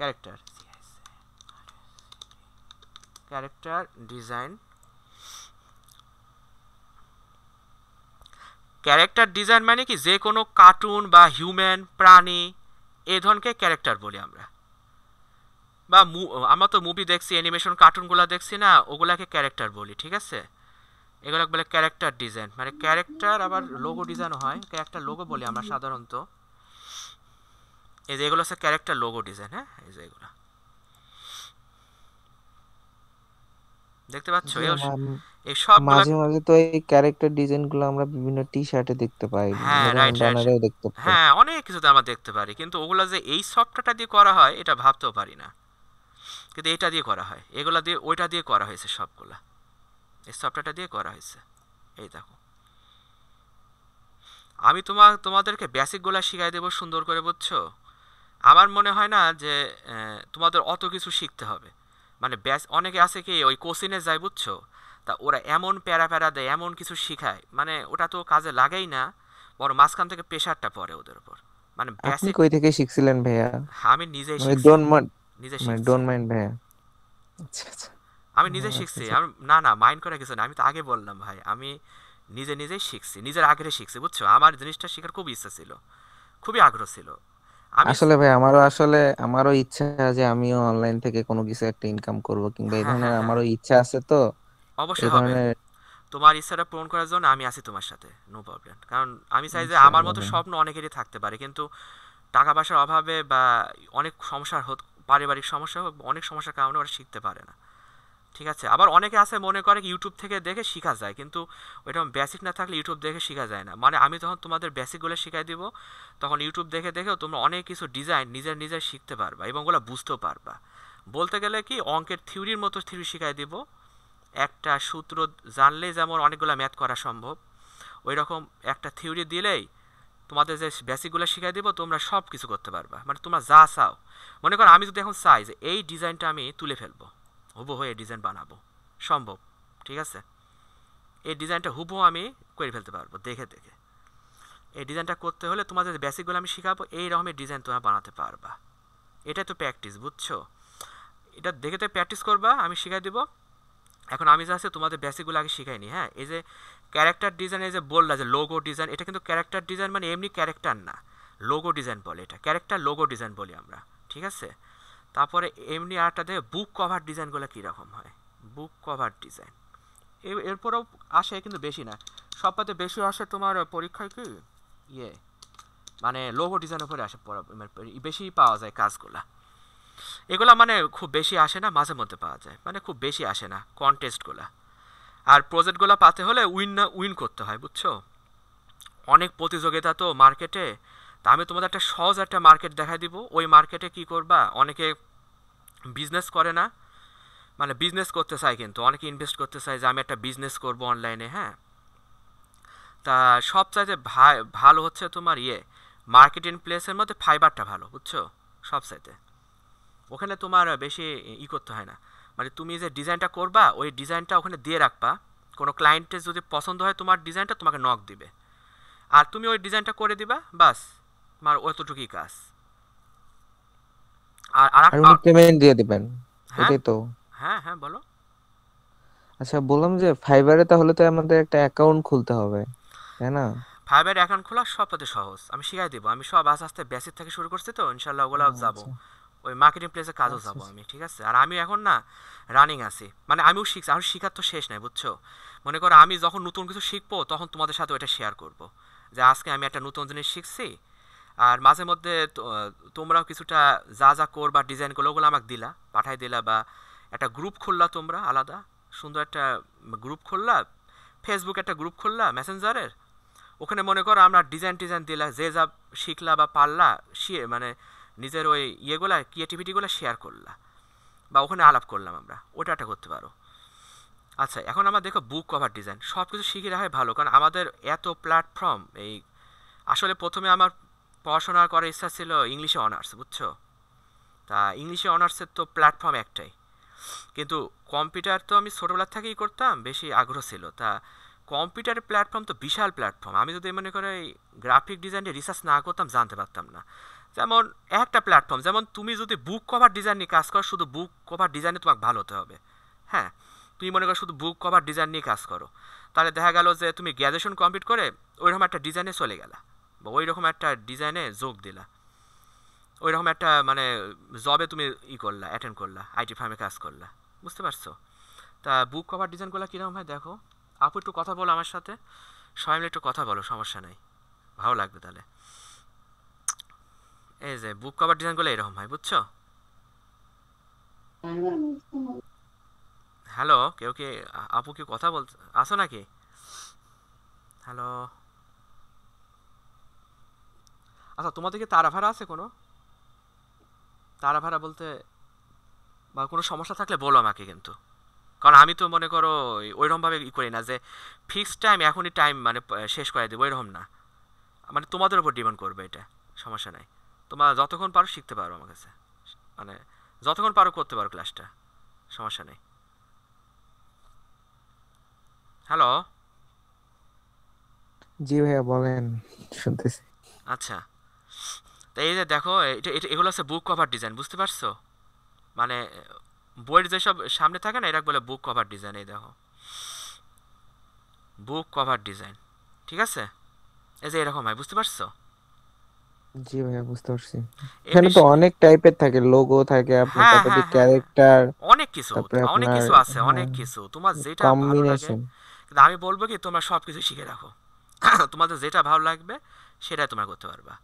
character character design character design মানে কি যে কোনো কার্টুন বা হিউম্যান প্রাণী এ ধরনকে ক্যারেক্টার বলি আমরা বা আমরা তো মুভি দেখছি অ্যানিমেশন কার্টুনগুলো দেখছি না ওগুলাকে ক্যারেক্টার বলি ঠিক আছে এগুলো বলে ক্যারেক্টার ডিজাইন মানে ক্যারেক্টার আবার লোগো ডিজাইন হয় ক্যারেক্টার লোগো বলি আমরা সাধারণত এই যে এগুলো হচ্ছে ক্যারেক্টার লোগো ডিজাইন হ্যাঁ এই যে এগুলো দেখতে পাচ্ছ এই সব মাঝে মাঝে তো এই ক্যারেক্টার ডিজাইন গুলো আমরা বিভিন্ন টি শার্টে দেখতে পাই ব্যানারেও দেখতে পাই হ্যাঁ অনেক কিছুতে আমরা দেখতে পারি কিন্তু ওগুলা যে এই সফটটা দিয়ে করা হয় এটা ভাবতেও পারি না কিন্তু এটা দিয়ে করা হয় এগুলা দিয়ে ওইটা দিয়ে করা হয়েছে সবগুলা এই সফটটা দিয়ে করা হয়েছে এই দেখো আমি তোমা তোমাদেরকে বেসিকগুলো শিখাই দেব সুন্দর করে বুঝছো আমার মনে হয় না যে তোমাদের অত কিছু শিখতে হবে মানে ব্যাস অনেকে আছে কি ওই কোচিনে যায় বুঝছো তা ওরা এমন প্যারা প্যারা দেয় এমন কিছু শিখায় মানে ওটা তো কাজে লাগেই না বড় মাঝখান থেকে প্রেশারটা পড়ে ওদের উপর মানে আপনি কই থেকে শিখছিলেন ভাইয়া আমি নিজেই মানে শিখছি ডোন্ট মাইন্ড নিজে মানে শিখছি ডোন্ট মাইন্ড ভাইয়া আচ্ছা আচ্ছা আমি নিজে আচ্ছা, শিখছি আচ্ছা। আমি না না মাইন্ড করে কিছু না আমি তো আগে বললাম ভাই আমি নিজে নিজে শিখছি নিজের আগ্রহে শিখছি বুঝছো আমার জিনিসটা শেখার খুব ইচ্ছা ছিল খুবই আগ্রহ ছিল আসলে ভাই আমারও আসলে আমারও ইচ্ছা যে আমিও অনলাইন থেকে কোনো কিছু একটা ইনকাম করব কিংবা এই হ্যাঁ, ধরনের হ্যাঁ, হ্যাঁ। আমারও ইচ্ছা আছে তো অবশ্যই এই হবে ধরনের তোমার ইচ্ছাটা পূরণ করার জন্য আমি আছি তোমার সাথে নো প্রবলেম কারণ আমি চাই যে আমার মতো স্বপ্ন অনেকেরই থাকতে পারে কিন্তু টাকা পয়সার অভাবে বা অনেক সমস্যার হোক পারিবারিক সমস্যা হোক অনেক সমস্যার কারণে ওরা শিখতে পারে না ঠিক আছে আবার অনেকে আছে মনে করে ইউটিউব থেকে দেখে শেখা যায় কিন্তু ওইরকম বেসিক না থাকলে ইউটিউব দেখে শেখা যায় না মানে আমি তখন তোমাদের বেসিকগুলো শেখাই দিব তখন ইউটিউব দেখে দেখেও তোমরা অনেক কিছু ডিজাইন নিজের নিজের শিখতে পারবা এবং ওগুলো বুঝতেও পারবা বলতে গেলে কি অঙ্কের থিওরির মতো থিওরি শেখাই দিব একটা সূত্র জানলে যেমন অনেকগুলো ম্যাথ করা সম্ভব ওই রকম একটা থিওরি দিলেই তোমাদের যে বেসিকগুলো শিখিয়ে দেবো তোমরা সব কিছু করতে পারবা মানে তোমরা যা চাও মনে করো আমি যদি এখন চাই যে এই ডিজাইনটা আমি তুলে ফেলবো হুবহু এই ডিজাইন বানাবো সম্ভব ঠিক আছে এই ডিজাইনটা হুবহু আমি করে ফেলতে পারবো দেখে দেখে এই ডিজাইনটা করতে হলে তোমাদের বেসিকগুলো আমি শেখাবো এই রকমের ডিজাইন তোমরা বানাতে পারবা এটা তো প্র্যাকটিস বুঝছো এটা দেখে তো প্র্যাকটিস করবা আমি শিখাই দিব এখন আমি যা আছে তোমাদের বেসিকগুলো আগে শিখাইনি হ্যাঁ এই যে ক্যারেক্টার ডিজাইন এই যে বললা যে লোগো ডিজাইন এটা কিন্তু ক্যারেক্টার ডিজাইন মানে এমনি ক্যারেক্টার না লোগো ডিজাইন বলে এটা ক্যারেক্টার লোগো ডিজাইন বলি আমরা ঠিক আছে তারপরে এমনি আরেকটা দেখে বুক কভার ডিজাইনগুলো কীরকম হয় বুক কভার ডিজাইন এরপরেও আসে কিন্তু বেশি না পাতে বেশি আসে তোমার পরীক্ষায় কি ইয়ে মানে লোগো ডিজাইনের উপরে আসে মানে বেশি পাওয়া যায় কাজগুলা এগুলা মানে খুব বেশি আসে না মাঝে মধ্যে পাওয়া যায় মানে খুব বেশি আসে না কন্টেস্টগুলা আর প্রজেক্টগুলো পাতে হলে উইন না উইন করতে হয় বুঝছো অনেক প্রতিযোগিতা তো মার্কেটে তা আমি তোমাদের একটা সহজ একটা মার্কেট দেখা দিব ওই মার্কেটে কি করবা অনেকে বিজনেস করে না মানে বিজনেস করতে চায় কিন্তু অনেকে ইনভেস্ট করতে চায় যে আমি একটা বিজনেস করব অনলাইনে হ্যাঁ তা সবচাইতে ভালো হচ্ছে তোমার ইয়ে মার্কেট ইন প্লেসের মধ্যে ফাইবারটা ভালো বুঝছো সবচাইতে ওখানে তোমার বেশি ই করতে হয় না মানে তুমি যে ডিজাইনটা করবা ওই ডিজাইনটা ওখানে দিয়ে রাখবা কোনো ক্লায়েন্টের যদি পছন্দ হয় তোমার ডিজাইনটা তোমাকে নক দিবে আর তুমি ওই ডিজাইনটা করে দিবা বাস আমার অতটুকুই কাজ আর আর উনি পেমেন্ট দিয়ে দিবেন হ্যাঁ? এটাই তো হ্যাঁ হ্যাঁ বলো আচ্ছা বললাম যে ফাইবারে তাহলে তো আমাদের একটা অ্যাকাউন্ট খুলতে হবে তাই না ফাইবার অ্যাকাউন্ট খোলা সবথেকে সহজ আমি শিখাই দেব আমি সব আস্তে আস্তে বেসিক থেকে শুরু করছি তো ইনশাল্লাহ ওগুলো আচ্ছা, যাব আচ্ছা। ওই মার্কেটিং প্লেসে কাজও আচ্ছা, যাব আমি ঠিক আছে আর আমি এখন না রানিং আছি মানে আমিও শিখছি আর শিখার তো শেষ নাই বুঝছো মনে করো আমি যখন নতুন কিছু শিখবো তখন তোমাদের সাথে ওটা শেয়ার করব যে আজকে আমি একটা নতুন জিনিস শিখছি আর মাঝে মধ্যে তোমরাও কিছুটা যা যা করবা ডিজাইনগুলো ওগুলো আমাকে দিলা পাঠাই দিলা বা একটা গ্রুপ খুললা তোমরা আলাদা সুন্দর একটা গ্রুপ খুললা ফেসবুক একটা গ্রুপ খুললা মেসেঞ্জারের ওখানে মনে করো আমরা ডিজাইন টিজাইন দিলা যে যা শিখলা বা পারলা সে মানে নিজের ওই ইয়েগুলা ক্রিয়েটিভিটিগুলো শেয়ার করলা বা ওখানে আলাপ করলাম আমরা ওটা একটা করতে পারো আচ্ছা এখন আমরা দেখো বুক কভার ডিজাইন সব কিছু শিখে রাখাই ভালো কারণ আমাদের এত প্ল্যাটফর্ম এই আসলে প্রথমে আমার পড়াশোনা করার ইচ্ছা ছিল ইংলিশে অনার্স বুঝছো তা ইংলিশে অনার্সের তো প্ল্যাটফর্ম একটাই কিন্তু কম্পিউটার তো আমি ছোটোবেলার থেকেই করতাম বেশি আগ্রহ ছিল তা কম্পিউটারের প্ল্যাটফর্ম তো বিশাল প্ল্যাটফর্ম আমি যদি মনে করি গ্রাফিক ডিজাইনে রিসার্চ না করতাম জানতে পারতাম না যেমন একটা প্ল্যাটফর্ম যেমন তুমি যদি বুক কভার ডিজাইন নিয়ে কাজ করো শুধু বুক কভার ডিজাইনে তোমাকে ভালো হতে হবে হ্যাঁ তুমি মনে করো শুধু বুক কভার ডিজাইন নিয়ে কাজ করো তাহলে দেখা গেল যে তুমি গ্র্যাজুয়েশন কমপ্লিট করে ওইরকম একটা ডিজাইনে চলে গেলা বা ওই রকম একটা ডিজাইনে যোগ দিলা ওই রকম একটা মানে জবে তুমি ই করলা অ্যাটেন্ড করলা আইটি ফার্মে কাজ করলা বুঝতে পারছো তা বুক কভার ডিজাইনগুলো কীরকম হয় দেখো আপু একটু কথা বলো আমার সাথে সবাই মিলে একটু কথা বলো সমস্যা নাই ভালো লাগবে তাহলে এই যে বুক কভার ডিজাইনগুলো এরকম হয় বুঝছো হ্যালো কেউ কি আপু কি কথা বল আসো নাকি হ্যালো আচ্ছা তোমাদের কি তারা ভাড়া আছে কোনো তারা ভাড়া বলতে বা কোনো সমস্যা থাকলে বলো আমাকে কিন্তু কারণ আমি তো মনে করো ওইরকমভাবে ই করি না যে ফিক্সড টাইম এখনই টাইম মানে শেষ করে দেবো ওইরকম না মানে তোমাদের উপর ডিমান্ড করবে এটা সমস্যা নাই তোমরা যতক্ষণ পারো শিখতে পারো আমার কাছে মানে যতক্ষণ পারো করতে পারো ক্লাসটা সমস্যা নেই হ্যালো জি ভাইয়া বলেন শুনতেছি আচ্ছা এই যে দেখো এটা এটা এগুলো আছে বুক কভার ডিজাইন বুঝতে পারছো মানে বইয়ের যেসব সামনে থাকে না এরা বলে বুক কভার ডিজাইন এই দেখো বুক কভার ডিজাইন ঠিক আছে এই যে এরকম হয় বুঝতে পারছো জি ভাইয়া বুঝতে পারছি এখানে তো অনেক টাইপের থাকে লোগো থাকে আপনার হ্যাঁ, তারপরে ক্যারেক্টার হ্যাঁ, হ্যাঁ। অনেক কিছু অনেক কিছু আছে অনেক কিছু তোমার যেটা ভালো লাগে কিন্তু আমি বলবো কি তোমরা সবকিছু শিখে রাখো তোমাদের যেটা ভালো লাগবে সেটা তোমরা করতে পারবা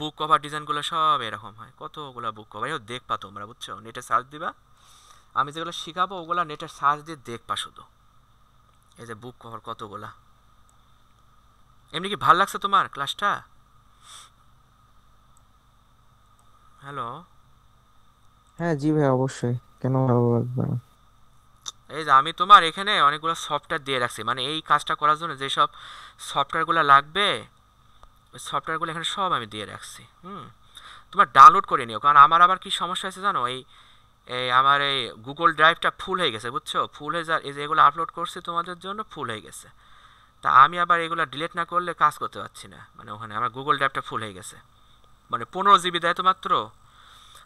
বুক কভার ডিজাইনগুলো সব এরকম হয় কতগুলো বুক কভার এও দেখবা তোমরা বুঝছো নেটে সার্চ দিবা আমি যেগুলো শিখাবো ওগুলো নেটে সার্চ দিয়ে দেখবা শুধু এই যে বুক কভার কতগুলা এমনি কি ভাল লাগছে তোমার ক্লাসটা হ্যালো হ্যাঁ জি ভাই অবশ্যই কেন ভালো লাগবে না এই যে আমি তোমার এখানে অনেকগুলো সফটওয়্যার দিয়ে রাখছি মানে এই কাজটা করার জন্য যেসব সফটওয়্যারগুলো লাগবে সফটওয়্যারগুলো এখানে সব আমি দিয়ে রাখছি হুম তোমার ডাউনলোড করে নিও কারণ আমার আবার কি সমস্যা হয়েছে জানো এই এই আমার এই গুগল ড্রাইভটা ফুল হয়ে গেছে বুঝছো ফুল হয়ে যা এই যে এগুলো আপলোড করছি তোমাদের জন্য ফুল হয়ে গেছে তা আমি আবার এগুলো ডিলিট না করলে কাজ করতে পারছি না মানে ওখানে আমার গুগল ড্রাইভটা ফুল হয়ে গেছে মানে পনেরো জিবি দেয় তো মাত্র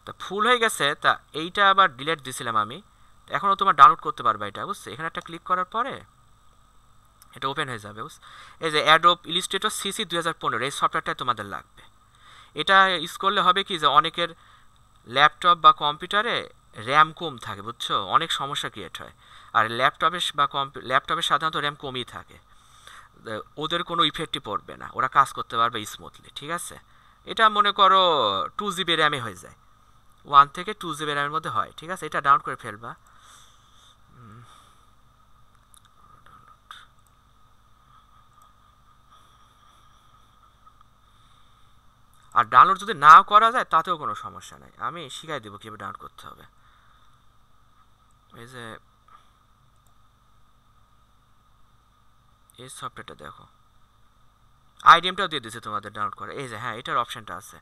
তা ফুল হয়ে গেছে তা এইটা আবার ডিলেট দিছিলাম আমি এখনও তোমার ডাউনলোড করতে পারবে এটা বুঝছো এখানে একটা ক্লিক করার পরে এটা ওপেন হয়ে যাবে এই যে অ্যাডোব ইলিস্ট্রেটর সিসি দু হাজার পনেরো এই সফটওয়্যারটা তোমাদের লাগবে এটা ইউজ করলে হবে কি যে অনেকের ল্যাপটপ বা কম্পিউটারে র্যাম কম থাকে বুঝছো অনেক সমস্যা ক্রিয়েট হয় আর ল্যাপটপে বা কম্পি ল্যাপটপে সাধারণত র্যাম কমই থাকে ওদের কোনো ইফেক্টই পড়বে না ওরা কাজ করতে পারবে স্মুথলি ঠিক আছে এটা মনে করো টু জিবি র্যামে হয়ে যায় ওয়ান থেকে টু জিবি র্যামের মধ্যে হয় ঠিক আছে এটা ডাউন করে ফেলবা আর ডাউনলোড যদি না করা যায় তাতেও কোনো সমস্যা নেই আমি শিখাই দেবো কীভাবে ডাউনলোড করতে হবে এই যে এই সফটওয়্যারটা দেখো আইডিএমটাও দিয়ে দিচ্ছে তোমাদের ডাউনলোড করে এই যে হ্যাঁ এটার অপশানটা আছে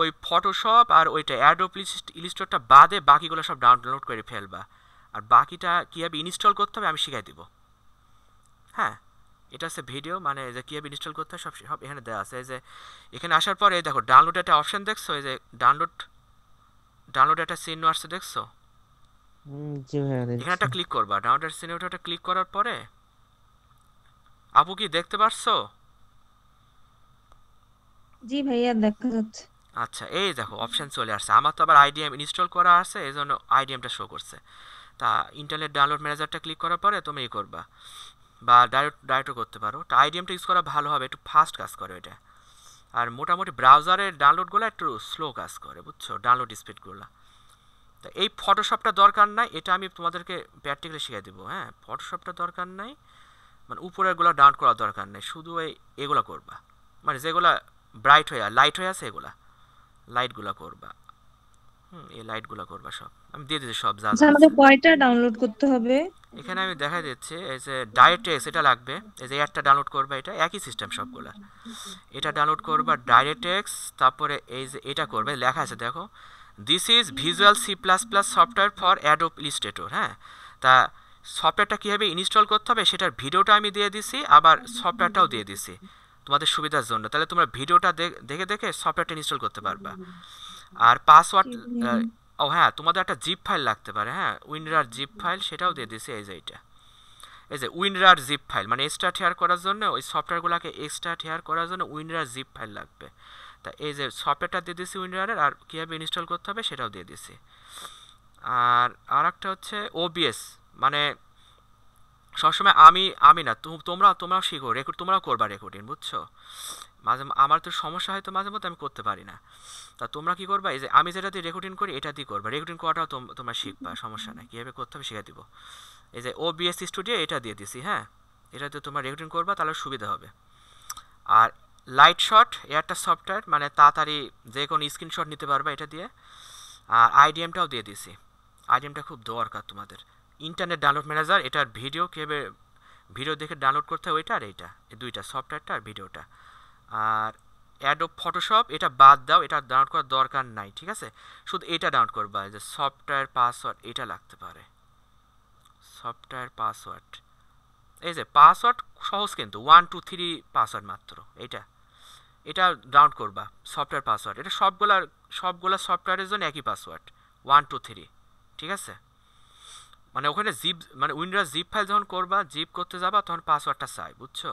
ওই ফটোশপ আর ওইটা অ্যাডোপ ইলিস্টোরটা বাদে বাকিগুলো সব ডাউনলোড করে ফেলবা আর বাকিটা কীভাবে ইনস্টল করতে হবে আমি শিখাই দিব হ্যাঁ এটা আছে ভিডিও মানে যে কীভাবে ইনস্টল করতে সব সব এখানে দেওয়া আছে যে এখানে আসার পরে দেখো ডাউনলোড একটা অপশন দেখছো এই যে ডাউনলোড ডাউনলোড একটা সিন আসছে দেখছো এখানে একটা ক্লিক করবা ডাউনলোড সিন ওটা ক্লিক করার পরে আপু কি দেখতে পারছো জি ভাইয়া দেখা যাচ্ছে আচ্ছা এই দেখো অপশন চলে আসছে আমার তো আবার আইডিএম ইনস্টল করা আছে এই জন্য আইডিএমটা শো করছে তা ইন্টারনেট ডাউনলোড ম্যানেজারটা ক্লিক করার পরে তুমি এই করবা বা ডাইরেক্ট ডাইরেক্টও করতে পারো তো আইডিএমটা ইউজ করা ভালো হবে একটু ফাস্ট কাজ করে এটা আর মোটামুটি ব্রাউজারের ডাউনলোডগুলো একটু স্লো কাজ করে বুঝছো ডাউনলোড স্পিডগুলো তো এই ফটোশপটা দরকার নাই এটা আমি তোমাদেরকে প্র্যাকটিক্যালি শিখিয়ে দেবো হ্যাঁ ফটোশপটা দরকার নাই মানে উপরেরগুলো ডাউন করার দরকার নেই শুধু এই এগুলো করবা মানে যেগুলো ব্রাইট হয়ে লাইট হয়ে আছে এগুলা লাইটগুলো করবা এই লাইটগুলো করবা সব আমি দিয়ে দিচ্ছি সব যা যা আচ্ছা, কয়টা ডাউনলোড করতে হবে এখানে আমি দেখা এই যে ডাইরেক্টেক্স এটা লাগবে এই যে ডাউনলোড করবা এটা একই সিস্টেম এটা ডাউনলোড করবা ডাইরেক্টেক্স তারপরে এই যে এটা করবে লেখা আছে দেখো this is visual C plus plus software for Adobe Illustrator হ্যাঁ তা সফটওয়্যারটা কীভাবে ইনস্টল করতে হবে সেটার ভিডিওটা আমি দিয়ে দিছি আবার সফটওয়্যারটাও দিয়ে দিছি তোমাদের সুবিধার জন্য তাহলে তোমরা ভিডিওটা দেখে দেখে সফটওয়্যারটা ইনস্টল করতে পারবা আর পাসওয়ার্ড ও হ্যাঁ তোমাদের একটা জিপ ফাইল লাগতে পারে হ্যাঁ উইনরার জিপ ফাইল সেটাও দিয়ে দিছে এই যে এইটা এই যে উইনরার জিপ ফাইল মানে এক্সট্রা হেয়ার করার জন্য ওই সফটওয়্যারগুলোকে এক্সট্রা হেয়ার করার জন্য উইনরার জিপ ফাইল লাগবে তা এই যে সফটওয়্যারটা দিয়ে দিছি উইনরারের আর কীভাবে ইনস্টল করতে হবে সেটাও দিয়ে দিছি আর আর একটা হচ্ছে ওবিএস মানে সবসময় আমি আমি না তোমরা তোমরাও শিখো রেকর্ড তোমরাও করবা রেকর্ডিং বুঝছো মাঝে আমার তো সমস্যা হয়তো মাঝে মধ্যে আমি করতে পারি না তা তোমরা কী করবা এই যে আমি যেটা দিয়ে রেকর্ডিং করি এটা দিয়ে করবা রেকর্ডিং করাটাও তোমরা শিখবা সমস্যা নাই কীভাবে করতে হবে শিখে দিব এই যে ও বিএসসি স্টুডিও এটা দিয়ে দিছি হ্যাঁ এটা দিয়ে তোমরা রেকর্ডিং করবা তাহলে সুবিধা হবে আর লাইট শট এ একটা সফটওয়্যার মানে তাড়াতাড়ি যে কোনো স্ক্রিনশট নিতে পারবা এটা দিয়ে আর আইডিএমটাও দিয়ে দিছি আইডিএমটা খুব দরকার তোমাদের ইন্টারনেট ডাউনলোড ম্যানেজার এটার ভিডিও কীভাবে ভিডিও দেখে ডাউনলোড করতে হবে ওইটা আর এইটা এই দুইটা সফটওয়্যারটা আর ভিডিওটা আর অ্যাডোব ফটোশপ এটা বাদ দাও এটা ডাউনলোড করার দরকার নাই ঠিক আছে শুধু এটা ডাউনলোড করবা যে সফটওয়্যার পাসওয়ার্ড এটা লাগতে পারে সফটওয়্যার পাসওয়ার্ড এই যে পাসওয়ার্ড সহজ কিন্তু ওয়ান টু থ্রি পাসওয়ার্ড মাত্র এটা এটা ডাউনলোড করবা সফটওয়্যার পাসওয়ার্ড এটা সবগুলা সবগুলা সফটওয়্যারের জন্য একই পাসওয়ার্ড ওয়ান টু থ্রি ঠিক আছে মানে ওখানে জিপ মানে উইন্ডোজ জিপ ফাইল যখন করবা জিপ করতে যাবা তখন পাসওয়ার্ডটা চাই বুঝছো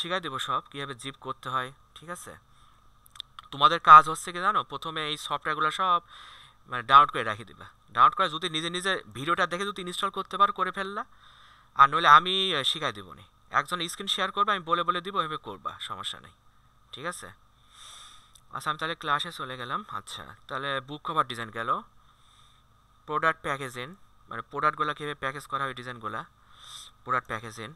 শিখাই দেবো সব কীভাবে জিপ করতে হয় ঠিক আছে তোমাদের কাজ হচ্ছে কি জানো প্রথমে এই সফটওয়্যারগুলো সব মানে ডাউনলোড করে রাখি দিবা ডাউনলোড করে যদি নিজে নিজে ভিডিওটা দেখে যদি ইনস্টল করতে পারো করে ফেললা আর নইলে আমি শিখাই দেবো নি একজন স্ক্রিন শেয়ার করবে আমি বলে বলে দিব এভাবে করবা সমস্যা নেই ঠিক আছে আচ্ছা আমি তাহলে ক্লাসে চলে গেলাম আচ্ছা তাহলে বুক কভার ডিজাইন গেল প্রোডাক্ট প্যাকেজিং মানে প্রোডাক্টগুলো কীভাবে প্যাকেজ করা হয় ডিজাইনগুলো প্রোডাক্ট প্যাকেজিং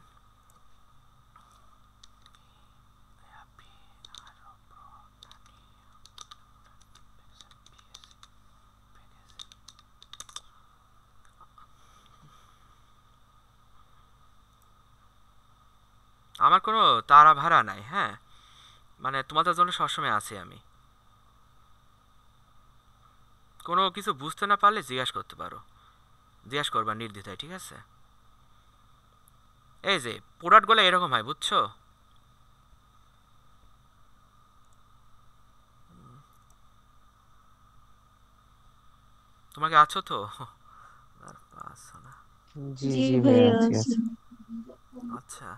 আমার কোনো তারা ভাড়া নাই হ্যাঁ মানে তোমাদের জন্য সবসময় আছি আমি কোনো কিছু বুঝতে না পারলে জিজ্ঞাসা করতে পারো জিজ্ঞাসা করবা নির্দ্বিধায় ঠিক আছে এই যে প্রোডাক্টগুলো এরকম হয় বুঝছো তোমাকে আছো তো আচ্ছা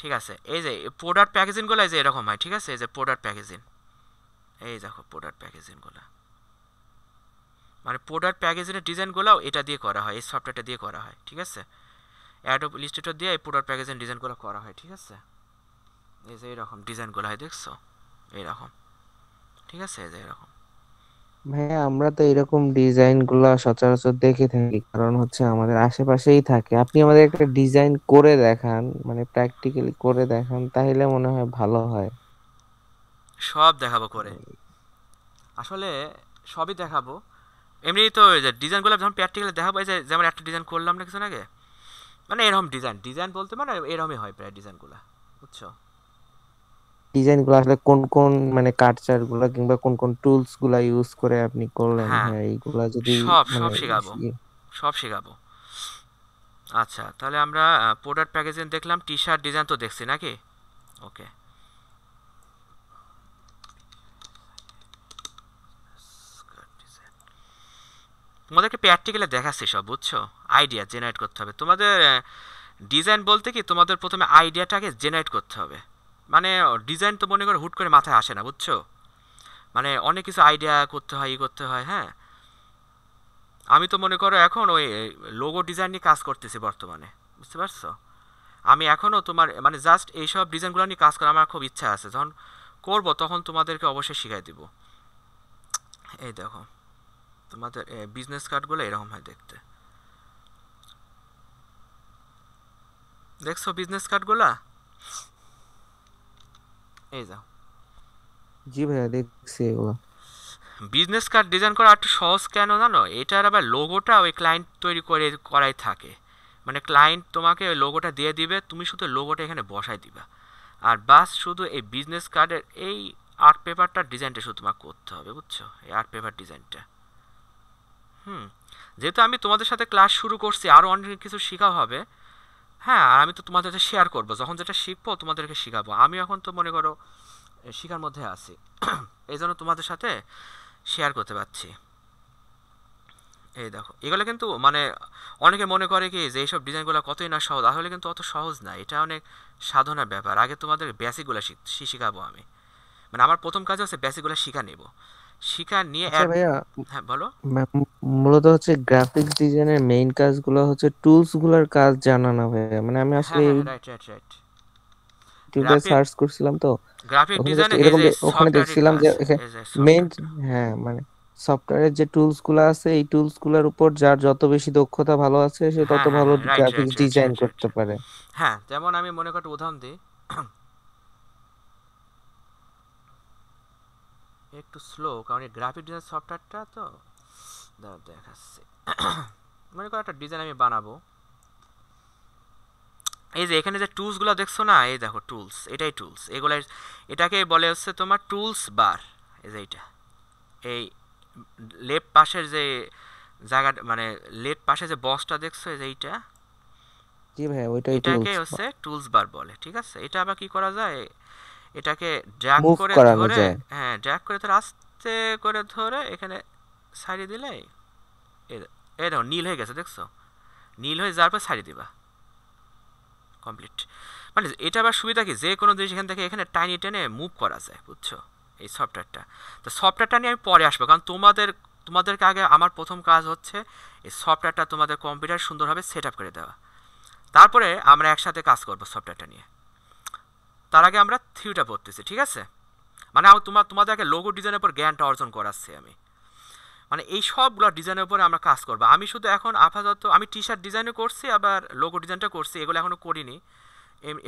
ঠিক আছে এই যে প্রোডাক্ট প্যাকেজিংগুলো এই যে এরকম হয় ঠিক আছে এই যে প্রোডাক্ট প্যাকেজিং এই দেখো প্রোডাক্ট প্যাকেজিংগুলো মানে প্রোডাক্ট প্যাকেজিংয়ের ডিজাইনগুলোও এটা দিয়ে করা হয় এই সফটওয়্যারটা দিয়ে করা হয় ঠিক আছে অ্যাডোব ইলিস্ট্রেটর দিয়ে এই প্রোডাক্ট প্যাকেজিং ডিজাইনগুলো করা হয় ঠিক আছে এই যে এরকম ডিজাইনগুলো হয় দেখছো এইরকম ঠিক আছে এই যে এরকম ভাইয়া আমরা তো এরকম ডিজাইন গুলা সচরাচর দেখে থাকি কারণ হচ্ছে আমাদের আশেপাশেই থাকে আপনি আমাদের একটা ডিজাইন করে দেখান মানে প্র্যাকটিক্যালি করে দেখান তাহলে মনে হয় ভালো হয় সব দেখাবো করে আসলে সবই দেখাবো এমনি তো গুলো যখন প্র্যাকটিক্যালি দেখাবো যে যেমন একটা ডিজাইন করলাম না কিছু আগে মানে এরকম ডিজাইন ডিজাইন বলতে মানে এরকমই হয় প্রায় ডিজাইন গুলা বুঝছো ডিজাইন গুলো আসলে কোন কোন মানে কাটচার গুলো কিংবা কোন কোন টুলস গুলো ইউজ করে আপনি করলেন হ্যাঁ, হ্যাঁ এইগুলা যদি সব মানে সব শেখাবো ইয়ে। সব শেখাবো আচ্ছা তাহলে আমরা প্রোডাক্ট প্যাকেজিং দেখলাম টি শার্ট ডিজাইন তো দেখছি নাকি ওকে তোমাদেরকে প্র্যাকটিক্যালে দেখাচ্ছি সব বুঝছো আইডিয়া জেনারেট করতে হবে তোমাদের ডিজাইন বলতে কি তোমাদের প্রথমে আইডিয়াটাকে জেনারেট করতে হবে মানে ডিজাইন তো মনে করো হুট করে মাথায় আসে না বুঝছো মানে অনেক কিছু আইডিয়া করতে হয় ই ইয়ে করতে হয় হ্যাঁ আমি তো মনে করো এখন ওই লোগো ডিজাইন নিয়ে কাজ করতেছি বর্তমানে বুঝতে পারছো আমি এখনও তোমার মানে জাস্ট এইসব ডিজাইনগুলো নিয়ে কাজ করা আমার খুব ইচ্ছা আছে যখন করবো তখন তোমাদেরকে অবশ্যই শিখাই দেবো এই দেখো তোমাদের বিজনেস কার্ডগুলো এরকম হয় দেখতে দেখছো বিজনেস কার্ডগুলা এই যাও জি ভাইয়া দেখছি বিজনেস কার্ড ডিজাইন করা একটু সহজ কেন জানো এটার আবার লোগোটা ওই ক্লায়েন্ট তৈরি করে করাই থাকে মানে ক্লায়েন্ট তোমাকে ওই লোগোটা দিয়ে দিবে তুমি শুধু লোগোটা এখানে বসাই দিবা আর বাস শুধু এই বিজনেস কার্ডের এই আর্ট পেপারটা ডিজাইনটা শুধু তোমাকে করতে হবে বুঝছো এই আর্ট পেপার ডিজাইনটা হুম যেহেতু আমি তোমাদের সাথে ক্লাস শুরু করছি আরও অনেক কিছু শেখা হবে হ্যাঁ আমি তো তোমাদের সাথে শেয়ার করবো যখন যেটা শিখবো তোমাদেরকে শেখাবো আমি এখন তো মনে করো শেখার মধ্যে আছি এই জন্য তোমাদের সাথে শেয়ার করতে পারছি এই দেখো এগুলো কিন্তু মানে অনেকে মনে করে কি যে এইসব ডিজাইনগুলো কতই না সহজ আসলে কিন্তু অত সহজ না এটা অনেক সাধনার ব্যাপার আগে তোমাদের বেসিকগুলো শিখাবো আমি মানে আমার প্রথম কাজ হচ্ছে বেসিকগুলো শিখা নেব শিকার নিয়ে আচ্ছা হ্যাঁ বলো মূলত হচ্ছে গ্রাফিক্স ডিজাইনের মেইন কাজগুলো হচ্ছে টুলস গুলোর কাজ জানা না ভাইয়া মানে আমি হ্যাঁ, আসলে রাইট রাইট রাইট ইউটিউবে সার্চ করছিলাম তো গ্রাফিক ডিজাইন এরকম ওখানে দেখছিলাম যে মেইন হ্যাঁ মানে সফটওয়্যারের যে টুলস গুলো আছে এই টুলস গুলোর উপর যার যত বেশি দক্ষতা ভালো আছে সে হ্যাঁ, তত হ্যাঁ, ভালো গ্রাফিক্স ডিজাইন করতে পারে হ্যাঁ যেমন আমি মনে করতে উদাহরণ দিই একটু স্লো কারণ এই গ্রাফিক ডিজাইন সফটওয়্যারটা তো দাঁড়া দেখাচ্ছি মনে করো একটা ডিজাইন আমি বানাবো এই যে এখানে যে টুলসগুলো দেখছো না এই দেখো টুলস এটাই টুলস এগুলো এটাকে বলে হচ্ছে তোমার টুলস বার এই যে এইটা এই লেফট পাশের যে জায়গা মানে লেফট পাশে যে বক্সটা দেখছো এই যে এইটা জি ভাই ওইটাই টুলস এটাকে হচ্ছে টুলস বার বলে ঠিক আছে এটা আবার কি করা যায় এটাকে ড্র্যাগ করে ধরে হ্যাঁ ড্র্যাগ করে ধরে আস্তে করে ধরে এখানে সাইডে দিলে এই এই দেখো নীল হয়ে গেছে দেখছো নীল হয়ে যাওয়ার পর সাইডে দিবা কমপ্লিট মানে এটা আবার সুবিধা কি যে কোনো জিনিস এখান থেকে এখানে টাইনি টেনে মুভ করা যায় বুঝছো এই সফটওয়্যারটা তো সফটওয়্যারটা নিয়ে আমি পরে আসবো কারণ তোমাদের তোমাদেরকে আগে আমার প্রথম কাজ হচ্ছে এই সফটওয়্যারটা তোমাদের কম্পিউটার সুন্দরভাবে সেট আপ করে দেওয়া তারপরে আমরা একসাথে কাজ করবো সফটওয়্যারটা নিয়ে তার আগে আমরা থিওটা পড়তেছি ঠিক আছে মানে তোমার তোমাদের আগে লোগো ডিজাইনের উপর জ্ঞানটা অর্জন করাচ্ছি আমি মানে এই সবগুলো ডিজাইনের উপরে আমরা কাজ করবো আমি শুধু এখন আপাতত আমি টি শার্ট ডিজাইনও করছি আবার লোগো ডিজাইনটা করছি এগুলো এখনও করিনি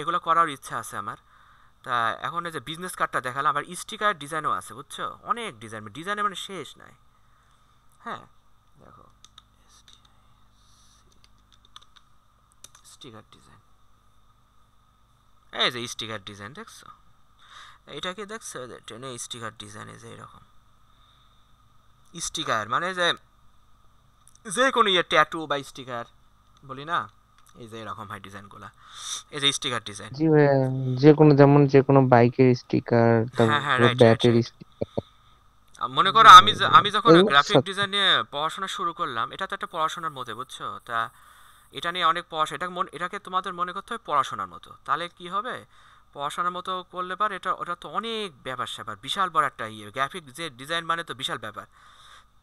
এগুলো করার ইচ্ছা আছে আমার তা এখন যে বিজনেস কার্ডটা দেখালাম আবার স্টিকার ডিজাইনও আছে বুঝছো অনেক ডিজাইন ডিজাইনের মানে শেষ নাই হ্যাঁ দেখো স্টিকার ডিজাইন এই যে স্টিকার ডিজাইন দেখছো এটাকে দেখছো যে ট্রেনে স্টিকার ডিজাইন এই যে এরকম স্টিকার মানে যে যে কোনো ইয়ে ট্যাটু বা স্টিকার বলি না এই যে এরকম হয় ডিজাইনগুলা এই যে স্টিকার ডিজাইন জি যে কোনো যেমন যে কোনো বাইকের স্টিকার তারপর ব্যাটের স্টিকার মনে করো আমি আমি যখন গ্রাফিক ডিজাইন নিয়ে পড়াশোনা শুরু করলাম এটা তো একটা পড়াশোনার মধ্যে বুঝছো তা এটা নিয়ে অনেক পড়াশো এটা মন এটাকে তোমাদের মনে করতে হবে পড়াশোনার মতো তাহলে কি হবে পড়াশোনার মতো করলে পার এটা ওটা তো অনেক ব্যাপার স্যাপার বিশাল বড় একটা ইয়ে গ্রাফিক যে ডিজাইন মানে তো বিশাল ব্যাপার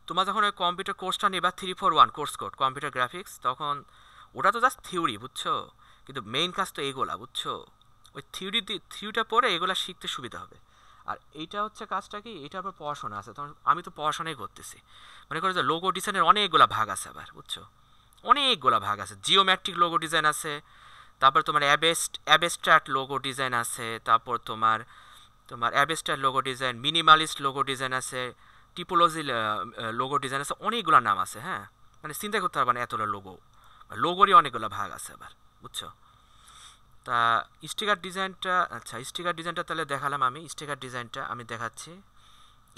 তোমার যখন ওই কম্পিউটার কোর্সটা নেবা three four one course code computer graphics তখন ওটা তো জাস্ট থিওরি বুঝছো কিন্তু মেইন কাজ তো এগোলা বুঝছো ওই থিওরি থিওরিটা পড়ে এগুলা শিখতে সুবিধা হবে আর এইটা হচ্ছে কাজটা কি এটা আবার পড়াশোনা আছে তখন আমি তো পড়াশোনাই করতেছি মনে করো যে লোগো ডিজাইনের অনেকগুলো ভাগ আছে আবার বুঝছো অনেকগুলো ভাগ আছে জিওমেট্রিক লোগো ডিজাইন আছে তারপর তোমার অ্যাবেস্ট অ্যাবেস্ট্রাট লোগো ডিজাইন আছে তারপর তোমার তোমার abstract logo design minimalist logo design আছে টিপোলজি লোগো ডিজাইন আছে অনেকগুলো নাম আছে হ্যাঁ মানে চিন্তা করতে পারবেন না এতগুলো লোগো লোগোরই মানে অনেকগুলো ভাগ আছে আবার বুঝছো তা স্টিকার ডিজাইনটা আচ্ছা স্টিকার ডিজাইনটা তাহলে দেখালাম আমি স্টিকার ডিজাইনটা আমি দেখাচ্ছি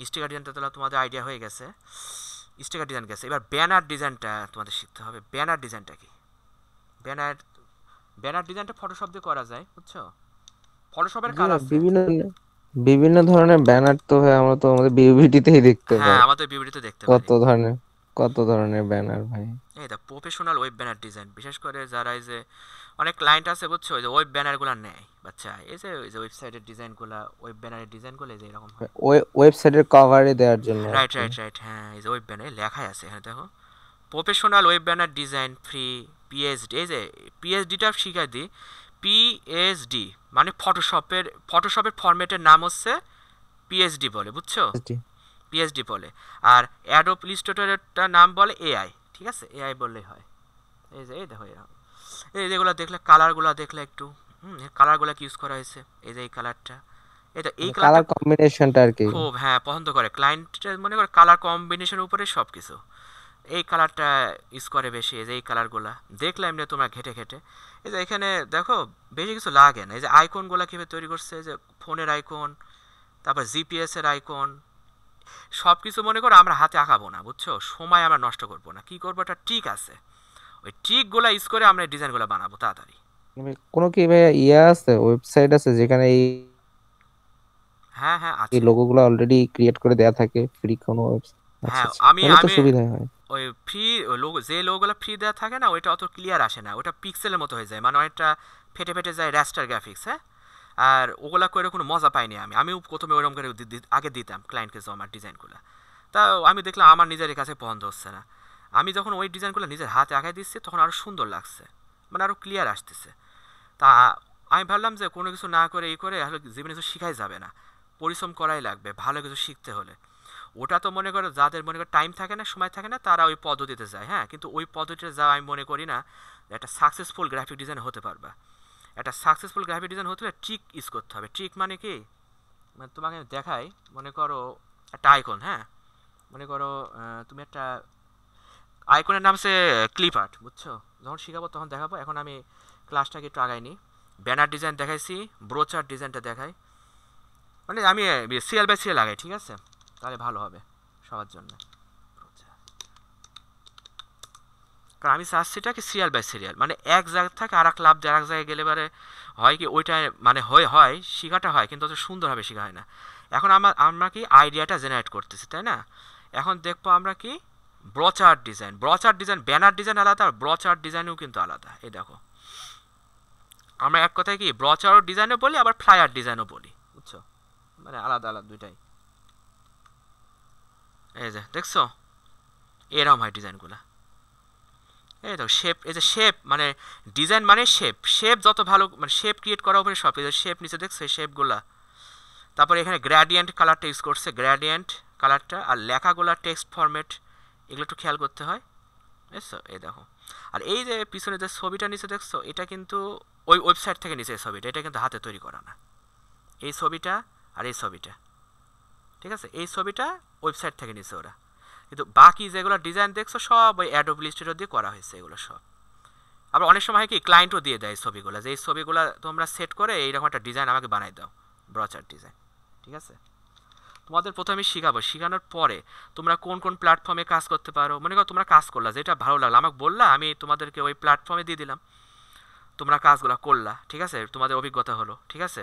স্টিকার ডিজাইনটা তাহলে তোমাদের আইডিয়া হয়ে গেছে স্টিকার ডিজাইন গেছে এবার ব্যানার ডিজাইনটা তোমাদের শিখতে হবে ব্যানার ডিজাইনটা কি ব্যানার ব্যানার ডিজাইনটা ফটোশপ দিয়ে করা যায় বুঝছো ফটোশপের কাজ আছে বিভিন্ন বিভিন্ন ধরনের ব্যানার তো হয় আমরা তো আমাদের বিউবিটিতেই দেখতে হ্যাঁ, পাই হ্যাঁ আমাদের বিউবিটিতে দেখতে পাই কত ধরনের কত ধরনের ব্যানার ভাই এই প্রফেশনাল ওয়েব ব্যানার ডিজাইন বিশেষ করে যারা এই যে অনেক ক্লায়েন্ট আছে বুঝছো ওই যে ওয়েব ব্যানারগুলো নেয় বাচ্চা এই যে ওই যে ওয়েবসাইটের ডিজাইনগুলো ওয়েব ব্যানারের ডিজাইনগুলো এই যে এরকম ওয়েবসাইটের কভারে দেওয়ার জন্য রাইট রাইট রাইট হ্যাঁ এই যে ওয়েব ব্যানারে লেখাই আছে এখানে দেখো professional web banner design free PSD এই যে পিএইচডিটা শিখাই দিই পিএইচডি মানে ফটোশপের ফটোশপের ফরম্যাটের নাম হচ্ছে পিএইচডি বলে বুঝছো পিএইচডি বলে আর অ্যাডোপ ইলিস্ট্রেটরেরটার নাম বলে এআই ঠিক আছে এআই বললেই হয় এই যে এই দেখো এরকম এই যেগুলো দেখলে কালারগুলো দেখলে একটু হুম কালারগুলো কি ইউজ করা হয়েছে এই যে এই কালারটা এটা এই কালার কম্বিনেশনটা আর কি খুব হ্যাঁ পছন্দ করে ক্লায়েন্ট মনে করে কালার কম্বিনেশন উপরে সব কিছু এই কালারটা ইউজ করে বেশি এই যে এই কালারগুলো দেখলাম এমনি তোমরা ঘেটে ঘেটে এই যে এখানে দেখো বেশি কিছু লাগে না এই যে আইকনগুলো কীভাবে তৈরি করছে যে ফোনের আইকন তারপর জিপিএস এর আইকন সব কিছু মনে করো আমরা হাতে আঁকাবো না বুঝছো সময় আমরা নষ্ট করবো না কি করবো একটা ট্রিক আছে ওই ট্রিকগুলো ইউজ করে আমরা ডিজাইনগুলো বানাবো তাড়াতাড়ি কোনো কি ভাই ইয়া ইয়ে আছে ওয়েবসাইট আছে যেখানে এই হ্যাঁ হ্যাঁ আছে এই লোগোগুলো অলরেডি ক্রিয়েট করে দেয়া থাকে ফ্রি কোনো হ্যাঁ, আচ্ছা, আচ্ছা। আমি আমি সুবিধা হয় ওই ফ্রি লোগো যে লোগোগুলো ফ্রি দেয়া থাকে না ওইটা অত ক্লিয়ার আসে না ওটা পিক্সেলের মতো হয়ে যায় মানে ওইটা ফেটে ফেটে যায় রাস্টার গ্রাফিক্স হ্যাঁ আর ওগুলা করে কোনো মজা পাইনি আমি আমিও প্রথমে ওরকম করে আগে দিতাম ক্লায়েন্টকে আমার ডিজাইনগুলো তা আমি দেখলাম আমার নিজের কাছে বন্ধ হচ্ছে না আমি যখন ওই ডিজাইনগুলো নিজের হাতে আগে দিচ্ছি তখন আরও সুন্দর লাগছে মানে আরও ক্লিয়ার আসতেছে তা আমি ভাবলাম যে কোনো কিছু না করে এই করে আসলে জীবনে কিছু শেখাই যাবে না পরিশ্রম করাই লাগবে ভালো কিছু শিখতে হলে ওটা তো মনে করো যাদের মনে করো টাইম থাকে না সময় থাকে না তারা ওই পদ্ধতিতে যায় হ্যাঁ কিন্তু ওই পদ্ধতিতে যাওয়া আমি মনে করি না একটা সাকসেসফুল গ্রাফিক ডিজাইন হতে পারবা একটা সাকসেসফুল গ্রাফিক ডিজাইন হতে হলে ট্রিক ইউজ করতে হবে ট্রিক মানে কি মানে তোমাকে দেখাই মনে করো একটা আইকন হ্যাঁ মনে করো তুমি একটা আইকনের নাম সে ক্লিপ আর্ট বুঝছো যখন শিখাবো তখন দেখাবো এখন আমি ক্লাসটাকে একটু আগাই ব্যানার ডিজাইন দেখাইছি ব্রোচার ডিজাইনটা দেখাই মানে আমি সিএল বাই সিএল আগাই ঠিক আছে তাহলে ভালো হবে সবার জন্য কারণ আমি কি সিরিয়াল বাই সিরিয়াল মানে এক জায়গা থেকে আর এক লাভ যার এক জায়গায় গেলে এবারে হয় কি ওইটা মানে হয় হয় শেখাটা হয় কিন্তু অত সুন্দরভাবে শেখা হয় না এখন আমার আমরা কি আইডিয়াটা জেনারেট করতেছি তাই না এখন দেখবো আমরা কি brochure design brochure design banner design আলাদা আর ব্রচার ডিজাইনও কিন্তু আলাদা এই দেখো আমরা এক কথায় কি ব্রচার ডিজাইনও বলি আবার ফ্লায়ার ডিজাইনও বলি বুঝছো মানে আলাদা আলাদা দুইটাই এই যে দেখছো এরম হয় ডিজাইনগুলো এই দেখো শেপ এই যে শেপ মানে ডিজাইন মানে শেপ শেপ যত ভালো মানে শেপ ক্রিয়েট করা উপরে সব এই যে শেপ নিচে দেখছে এই শেপগুলা তারপরে এখানে গ্র্যাডিয়েন্ট কালারটা ইউজ করছে গ্র্যাডিয়েন্ট কালারটা আর লেখাগুলা টেক্সট ফরম্যাট এগুলো একটু খেয়াল করতে হয় বুঝছো এই দেখো আর এই যে পিছনে যে ছবিটা নিচে দেখছো এটা কিন্তু ওই ওয়েবসাইট থেকে নিচে এই ছবিটা এটা কিন্তু হাতে তৈরি করা না এই ছবিটা আর এই ছবিটা ঠিক আছে এই ছবিটা ওয়েবসাইট থেকে নিচে ওরা কিন্তু বাকি যেগুলো ডিজাইন দেখছো সব ওই অ্যাডোব লিস্টেরও দিয়ে করা হয়েছে এগুলো সব আবার অনেক সময় কি ক্লায়েন্টও দিয়ে দেয় ছবিগুলো যে এই ছবিগুলো তোমরা সেট করে এইরকম একটা ডিজাইন আমাকে বানাই দাও ব্রচার ডিজাইন ঠিক আছে তোমাদের প্রথমে শেখাবো শেখানোর পরে তোমরা কোন কোন প্ল্যাটফর্মে কাজ করতে পারো মনে করো তোমরা কাজ করলা যেটা ভালো লাগলো আমাকে বললা আমি তোমাদেরকে ওই প্ল্যাটফর্মে দিয়ে দিলাম তোমরা কাজগুলো করলা ঠিক আছে তোমাদের অভিজ্ঞতা হলো ঠিক আছে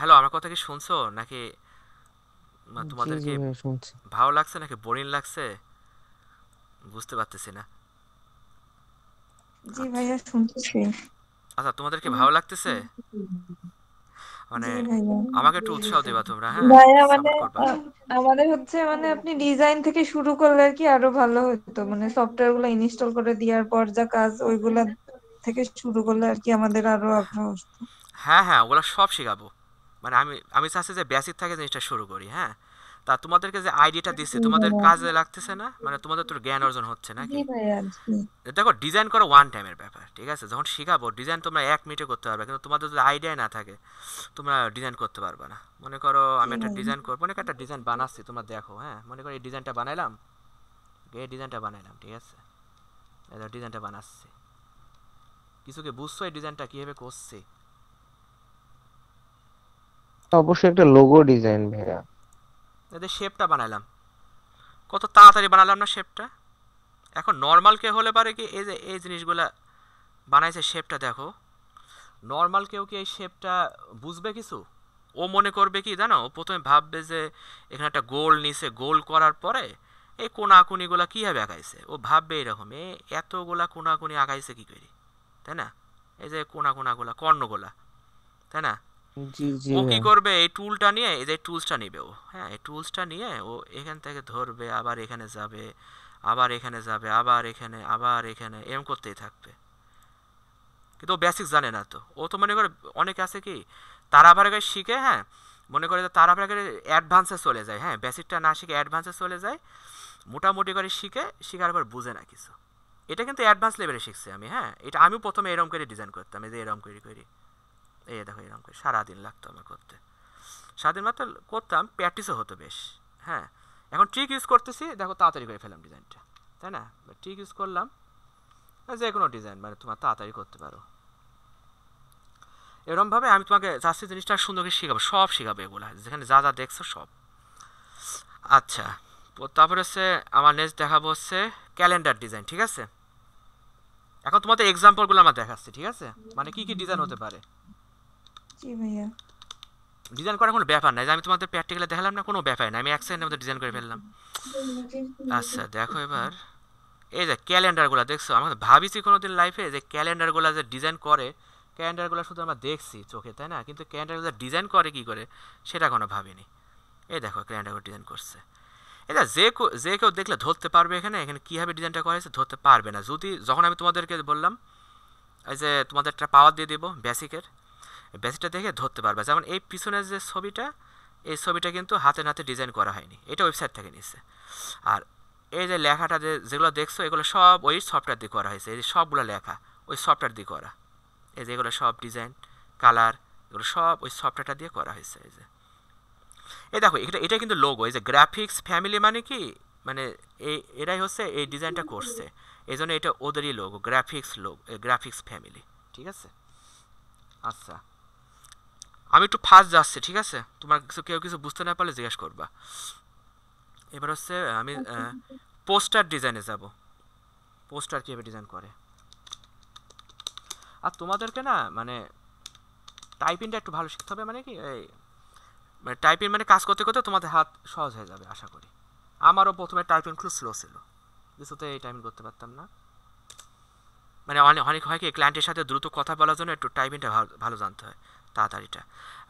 হ্যালো আমার কথা কি শুনছো নাকি মা তোমাদের কি ভালো লাগছে নাকি বোরিং লাগছে বুঝতে পারতেছি না জি ভাইয়া শুনতেছি আচ্ছা তোমাদের কি ভালো লাগতেছে মানে আমাকে একটু উৎসাহ দিবা তোমরা হ্যাঁ ভাইয়া মানে আমাদের হচ্ছে মানে আপনি ডিজাইন থেকে শুরু করলে কি আরো ভালো হতো মানে সফটওয়্যার গুলো ইনস্টল করে দেওয়ার পর যা কাজ ওইগুলা থেকে শুরু করলে আর কি আমাদের আরো আগ্রহ হ্যাঁ হ্যাঁ ওগুলা সব শেখাবো মানে আমি আমি চাচ্ছি যে বেসিক থাকে জিনিসটা শুরু করি হ্যাঁ তা তোমাদেরকে যে আইডিয়াটা দিচ্ছে তোমাদের কাজে লাগতেছে না মানে তোমাদের তোর জ্ঞান অর্জন হচ্ছে নাকি দেখো ডিজাইন করো ওয়ান টাইমের ব্যাপার ঠিক আছে যখন শিখাবো ডিজাইন তোমরা এক মিনিটে করতে পারবে কিন্তু তোমাদের যদি আইডিয়া না থাকে তোমরা ডিজাইন করতে পারবে না মনে করো আমি একটা ডিজাইন করবো মনে একটা ডিজাইন বানাচ্ছি তোমরা দেখো হ্যাঁ মনে করো এই ডিজাইনটা বানাইলাম এই ডিজাইনটা বানাইলাম ঠিক আছে ডিজাইনটা বানাচ্ছি কিছুকে বুঝছো এই ডিজাইনটা কীভাবে করছে তো অবশ্যই একটা লোগো ডিজাইন ভাইয়া এদের শেপটা বানালাম কত তাড়াতাড়ি বানালাম না শেপটা এখন নর্মাল কে হলে পারে কি এই যে এই জিনিসগুলা বানাইছে শেপটা দেখো নর্মাল কেউ কি এই শেপটা বুঝবে কিছু ও মনে করবে কি জানো ও প্রথমে ভাববে যে এখানে একটা গোল নিছে গোল করার পরে এই কোনাকুনিগুলা কীভাবে আঁকাইছে ও ভাববে এরকম এ এতগুলা কোনাকুনি আঁকাইছে কী করি তাই না এই যে কোনা কর্ণ গোলা তাই না ও কি করবে এই টুলটা নিয়ে এই যে টুলসটা নিবে ও হ্যাঁ এই টুলসটা নিয়ে ও এখান থেকে ধরবে আবার এখানে যাবে আবার এখানে যাবে আবার এখানে আবার এখানে এম করতেই থাকবে কিন্তু ও বেসিক জানে না তো ও তো মনে করে আছে কি তারা শিখে হ্যাঁ মনে করে তারা আবার অ্যাডভান্সে চলে যায় হ্যাঁ বেসিকটা না শিখে অ্যাডভান্সে চলে যায় মোটামুটি করে শিখে শিখার পর বুঝে না কিছু এটা কিন্তু অ্যাডভান্স লেভেলে শিখছে আমি হ্যাঁ এটা আমিও প্রথমে এরম করে ডিজাইন করতাম এই যে এরম করে করি এই দেখো এরকম করে সারাদিন লাগতো আমার করতে সারাদিন মাত্র করতাম প্র্যাকটিসও হতো বেশ হ্যাঁ এখন ট্রিক ইউজ করতেছি দেখো তাড়াতাড়ি করে ফেলাম ডিজাইনটা তাই না ট্রিক ইউজ করলাম যে কোনো ডিজাইন মানে তোমার তাড়াতাড়ি করতে পারো এরমভাবে আমি তোমাকে চাচ্ছি জিনিসটা সুন্দর করে শেখাবো সব শেখাবো এগুলো যেখানে যা যা দেখছো সব আচ্ছা তারপর হচ্ছে আমার নেক্সট দেখাবো হচ্ছে ক্যালেন্ডার ডিজাইন ঠিক আছে এখন তোমাদের এক্সাম্পলগুলো আমার দেখাচ্ছি ঠিক আছে মানে কি কি ডিজাইন হতে পারে ভাইয়া ডিজাইন করা কোনো ব্যাপার নাই আমি তোমাদের প্র্যাকটিক্যালে দেখালাম না কোনো ব্যাপার না আমি এক সেকেন্ডের মধ্যে ডিজাইন করে ফেললাম আচ্ছা দেখো এবার এই যে ক্যালেন্ডারগুলো দেখছো আমি ভাবিছি কোনো দিন লাইফে যে ক্যালেন্ডারগুলো যে ডিজাইন করে ক্যালেন্ডারগুলো শুধু আমরা দেখছি চোখে তাই না কিন্তু ক্যালেন্ডারগুলো ডিজাইন করে কি করে সেটা কোনো ভাবিনি এই দেখো ক্যালেন্ডারগুলো ডিজাইন করছে এটা যে যে কেউ দেখলে ধরতে পারবে এখানে এখানে কীভাবে ডিজাইনটা করা হয়েছে ধরতে পারবে না যদি যখন আমি তোমাদেরকে বললাম এই যে তোমাদের একটা পাওয়ার দিয়ে দেবো বেসিকের বেঁচেটা দেখে ধরতে পারবে যেমন এই পিছনের যে ছবিটা এই ছবিটা কিন্তু হাতে নাতে ডিজাইন করা হয়নি এটা ওয়েবসাইট থেকে নিচ্ছে আর এই যে লেখাটা যে যেগুলো দেখছো এগুলো সব ওই সফটওয়্যার দিয়ে করা হয়েছে এই যে সবগুলো লেখা ওই সফটওয়্যার দিয়ে করা এই যে এগুলো সব ডিজাইন কালার এগুলো সব ওই সফটওয়্যারটা দিয়ে করা হয়েছে এই যে এই দেখো এটা এটা কিন্তু লোগো এই যে গ্রাফিক্স ফ্যামিলি মানে কি মানে এই এরাই হচ্ছে এই ডিজাইনটা করছে এই জন্য এটা ওদেরই logo graphics logo graphics family ঠিক আছে আচ্ছা আমি একটু ফার্স্ট যাচ্ছি ঠিক আছে তোমার কিছু কেউ কিছু বুঝতে না পারলে জিজ্ঞাসা করবা এবার হচ্ছে আমি পোস্টার ডিজাইনে যাব পোস্টার কীভাবে ডিজাইন করে আর তোমাদেরকে না মানে টাইপিংটা একটু ভালো শিখতে হবে মানে কি এই মানে টাইপিং মানে কাজ করতে করতে তোমাদের হাত সহজ হয়ে যাবে আশা করি আমারও প্রথমে টাইপিং খুব স্লো ছিল কিছুতে এই টাইপিং করতে পারতাম না মানে অনেক অনেক হয় কি ক্লায়েন্টের সাথে দ্রুত কথা বলার জন্য একটু টাইপিংটা ভালো ভালো জানতে হয় তাড়াতাড়িটা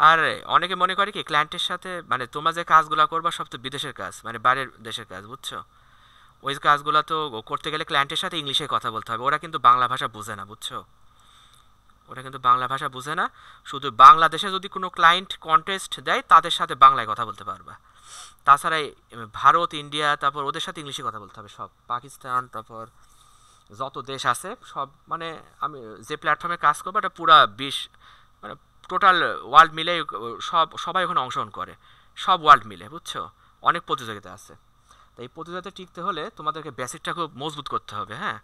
আর অনেকে মনে করে কি ক্লায়েন্টের সাথে মানে তোমার যে কাজগুলো করবা সব তো বিদেশের কাজ মানে বাইরের দেশের কাজ বুঝছো ওই কাজগুলো তো করতে গেলে ক্লায়েন্টের সাথে ইংলিশে কথা বলতে হবে ওরা কিন্তু বাংলা ভাষা বোঝে না বুঝছো ওরা কিন্তু বাংলা ভাষা বোঝে না শুধু বাংলাদেশে যদি কোনো ক্লায়েন্ট কন্টেস্ট দেয় তাদের সাথে বাংলায় কথা বলতে পারবা তাছাড়া ভারত ইন্ডিয়া তারপর ওদের সাথে ইংলিশে কথা বলতে হবে সব পাকিস্তান তারপর যত দেশ আছে সব মানে আমি যে প্ল্যাটফর্মে কাজ করবো এটা পুরা বিশ মানে টোটাল ওয়ার্ল্ড মিলে সব সবাই ওখানে অংশগ্রহণ করে সব ওয়ার্ল্ড মিলে বুঝছো অনেক প্রতিযোগিতা আছে তো এই প্রতিযোগিতা টিকতে হলে তোমাদেরকে বেসিকটা খুব মজবুত করতে হবে হ্যাঁ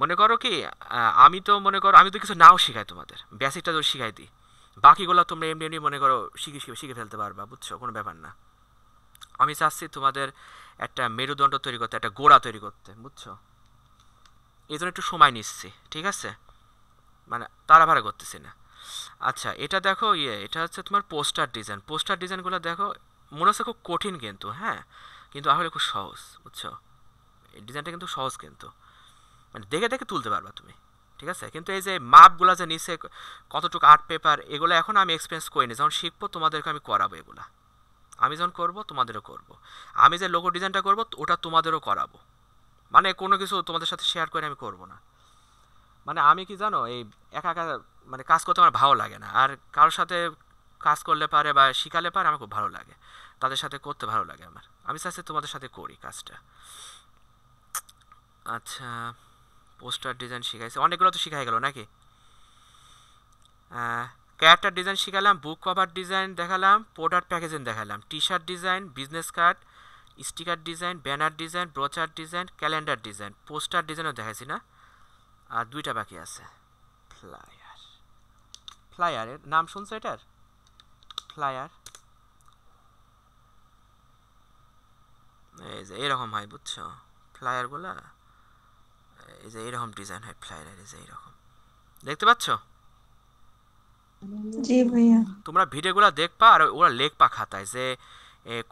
মনে করো কি আমি তো মনে করো আমি তো কিছু নাও শেখাই তোমাদের বেসিকটা তো শিখাই দিই বাকিগুলো তোমরা এমনি এমনি মনে করো শিখে শিখে ফেলতে পারবা বুঝছো কোনো ব্যাপার না আমি চাচ্ছি তোমাদের একটা মেরুদণ্ড তৈরি করতে একটা গোড়া তৈরি করতে বুঝছো এই জন্য একটু সময় নিচ্ছি ঠিক আছে মানে তাড়াভাড়া করতেছি না আচ্ছা এটা দেখো ইয়ে এটা হচ্ছে তোমার পোস্টার ডিজাইন পোস্টার ডিজাইনগুলো দেখো মনে হচ্ছে খুব কঠিন কিন্তু হ্যাঁ কিন্তু আসলে খুব সহজ বুঝছো এই ডিজাইনটা কিন্তু সহজ কিন্তু মানে দেখে দেখে তুলতে পারবা তুমি ঠিক আছে কিন্তু এই যে মাপগুলো যে নিচে কতটুকু আর্ট পেপার এগুলো এখন আমি এক্সপিরিয়েন্স করিনি যখন শিখবো তোমাদেরকে আমি করাবো এগুলো আমি যখন করবো তোমাদেরও করব। আমি যে লোগো ডিজাইনটা করবো ওটা তোমাদেরও করাবো মানে কোনো কিছু তোমাদের সাথে শেয়ার করে আমি করব না মানে আমি কি জানো এই একা একা মানে কাজ করতে আমার ভালো লাগে না আর কারোর সাথে কাজ করলে পারে বা শিখালে পারে আমার খুব ভালো লাগে তাদের সাথে করতে ভালো লাগে আমার আমি চাচ্ছি তোমাদের সাথে করি কাজটা আচ্ছা পোস্টার ডিজাইন শিখাইছে অনেকগুলো তো শিখাই গেল নাকি ক্যারেক্টার ডিজাইন শিখালাম বুক কভার ডিজাইন দেখালাম প্রোডাক্ট প্যাকেজিং দেখালাম T shirt design business card sticker design banner design brochure design calendar design poster ডিজাইনও দেখাইছি না আর দুইটা বাকি আছে ফ্লায়ার ফ্লায়ারের নাম শুনছো এটার ফ্লায়ার এই যে এরকম হয় বুঝছো ফ্লায়ারগুলা এই যে এরকম ডিজাইন হয় ফ্লায়ারের এই যে এরকম দেখতে পাচ্ছ জি ভাইয়া তোমরা ভিডিওগুলো দেখবা আর ওরা পা খাতায় যে